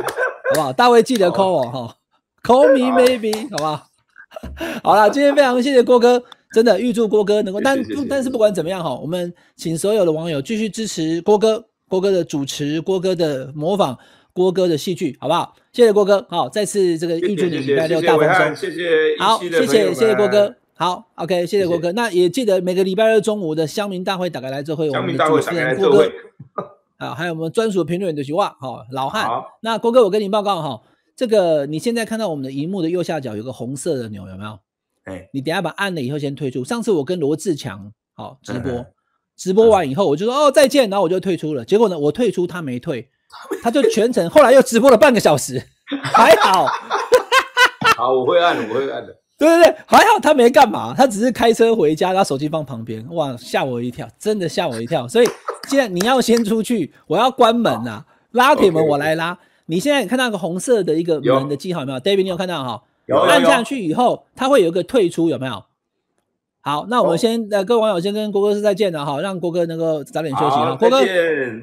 不好？大卫记得 call 我哈，call me baby，好不好？*laughs* 好了，今天非常谢谢郭哥。真的预祝郭哥能够，但但是不管怎么样哈，我们请所有的网友继续支持郭哥，郭哥的主持，郭哥的模仿，郭哥的戏剧，好不好？谢谢郭哥，好，再次这个预祝你礼拜六大丰收，谢谢，好，谢谢谢谢郭哥，好，OK，谢谢郭哥，那也记得每个礼拜二中午的乡民大会打开来之后，乡民大会打开来之后，啊，还有我们专属评论的句话，好，老汉，那郭哥我跟你报告哈，这个你现在看到我们的荧幕的右下角有个红色的钮，有没有？你等下把按了以后先退出。上次我跟罗志强好直播，直播完以后我就说哦再见，然后我就退出了。结果呢，我退出他没退，他就全程后来又直播了半个小时，还好。*laughs* 好，我会按，我会按的。*laughs* 对对对，还好他没干嘛，他只是开车回家，然后手机放旁边，哇吓我一跳，真的吓我一跳。所以现在你要先出去，我要关门啊，拉铁门我来拉。你现在看到个红色的一个门的记号没有？David 你有看到哈？按下去以后，他会有一个退出，有没有？好，那我们先呃，各位网友先跟郭哥是再见了哈，让郭哥能够早点休息啊。郭哥，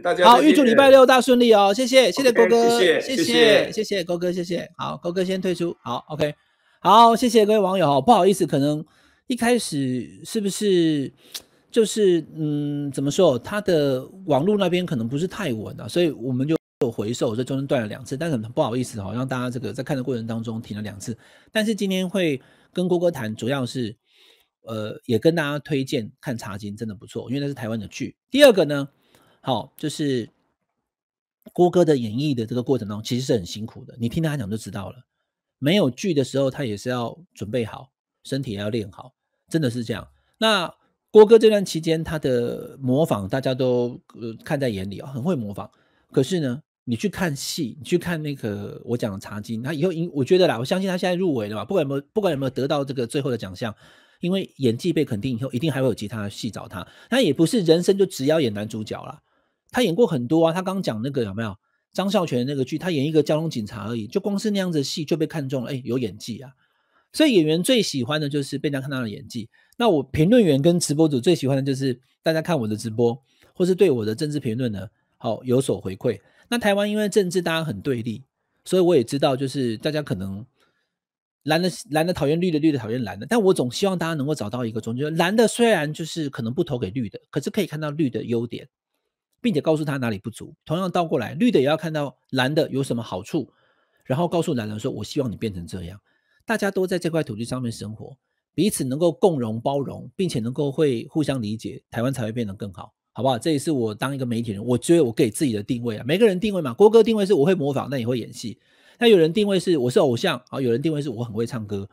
大家好，预祝礼拜六大顺利哦，谢谢，谢谢郭哥，谢谢，谢谢郭哥，谢谢。好，郭哥先退出，好，OK，好，谢谢各位网友，不好意思，可能一开始是不是就是嗯，怎么说，他的网络那边可能不是太稳啊，所以我们就。有回收，所中间断了两次，但是很不好意思哦，让大家这个在看的过程当中停了两次。但是今天会跟郭哥谈，主要是呃，也跟大家推荐看《茶经》，真的不错，因为那是台湾的剧。第二个呢，好，就是郭哥的演绎的这个过程当中，其实是很辛苦的，你听他讲就知道了。没有剧的时候，他也是要准备好身体，要练好，真的是这样。那郭哥这段期间他的模仿，大家都呃看在眼里啊，很会模仿。可是呢？你去看戏，你去看那个我讲的茶金，他以后，我觉得啦，我相信他现在入围了嘛，不管有没有，不管有没有得到这个最后的奖项，因为演技被肯定以后，一定还会有其他的戏找他。那也不是人生就只要演男主角啦，他演过很多啊。他刚刚讲那个有没有张孝全那个剧，他演一个交通警察而已，就光是那样子戏就被看中，了，哎，有演技啊。所以演员最喜欢的就是被人家看他的演技。那我评论员跟直播主最喜欢的就是大家看我的直播，或是对我的政治评论呢，好有所回馈。那台湾因为政治大家很对立，所以我也知道，就是大家可能蓝的蓝的讨厌绿的，绿的讨厌蓝的。但我总希望大家能够找到一个中间，蓝的虽然就是可能不投给绿的，可是可以看到绿的优点，并且告诉他哪里不足。同样倒过来，绿的也要看到蓝的有什么好处，然后告诉蓝人说：“我希望你变成这样。”大家都在这块土地上面生活，彼此能够共荣包容，并且能够会互相理解，台湾才会变得更好。好不好？这也是我当一个媒体人，我觉得我给自己的定位啊，每个人定位嘛。郭哥定位是我会模仿，但也会演戏；那有人定位是我是偶像，好，有人定位是我很会唱歌。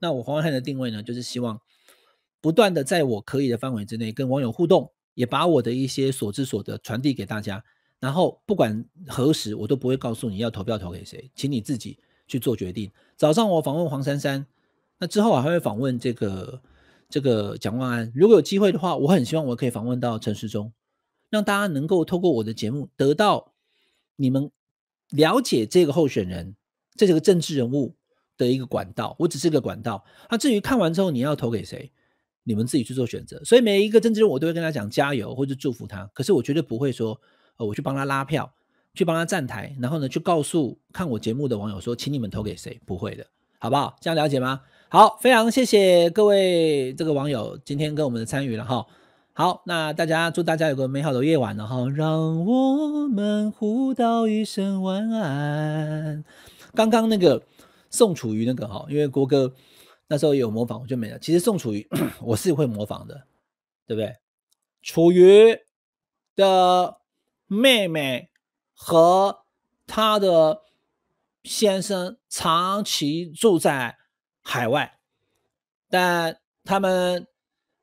那我黄汉的定位呢，就是希望不断的在我可以的范围之内跟网友互动，也把我的一些所知所得传递给大家。然后不管何时，我都不会告诉你要投票投给谁，请你自己去做决定。早上我访问黄珊珊，那之后啊还会访问这个。这个蒋万安，如果有机会的话，我很希望我可以访问到陈世中，让大家能够透过我的节目得到你们了解这个候选人，这是个政治人物的一个管道。我只是个管道。那至于看完之后你要投给谁，你们自己去做选择。所以每一个政治人，我都会跟他讲加油，或者祝福他。可是我绝对不会说，呃，我去帮他拉票，去帮他站台，然后呢，去告诉看我节目的网友说，请你们投给谁？不会的，好不好？这样了解吗？好，非常谢谢各位这个网友今天跟我们的参与了哈。好，那大家祝大家有个美好的夜晚，然后让我们互道一声晚安。刚刚那个宋楚瑜那个哈，因为郭哥那时候有模仿我就没了。其实宋楚瑜 *coughs* 我是会模仿的，对不对？楚瑜的妹妹和他的先生长期住在。海外，但他们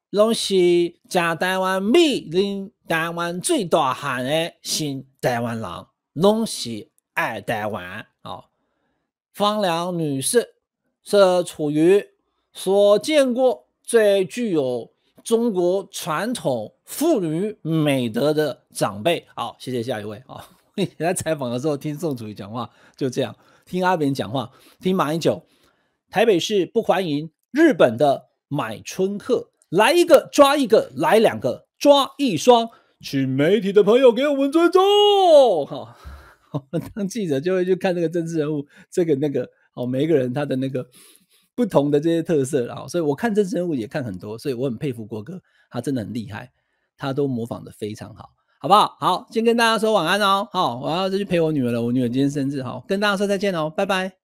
龙溪嘉丹湾、美林丹湾最大行的新台湾人，龙溪爱台湾啊，方良女士是处于所见过最具有中国传统妇女美德的长辈。好，谢谢下一位啊。*laughs* 你来采访的时候听宋楚瑜讲话就这样，听阿扁讲话，听马英九。台北市不欢迎日本的买春客，来一个抓一个，来两个抓一双。请媒体的朋友给我们尊重。好，*laughs* 当记者就会去看这个政治人物，这个那个，好每一个人他的那个不同的这些特色啊。所以我看政治人物也看很多，所以我很佩服郭哥，他真的很厉害，他都模仿的非常好，好不好？好，先跟大家说晚安哦。好，我要再去陪我女儿了，我女儿今天生日，好，跟大家说再见哦，拜拜。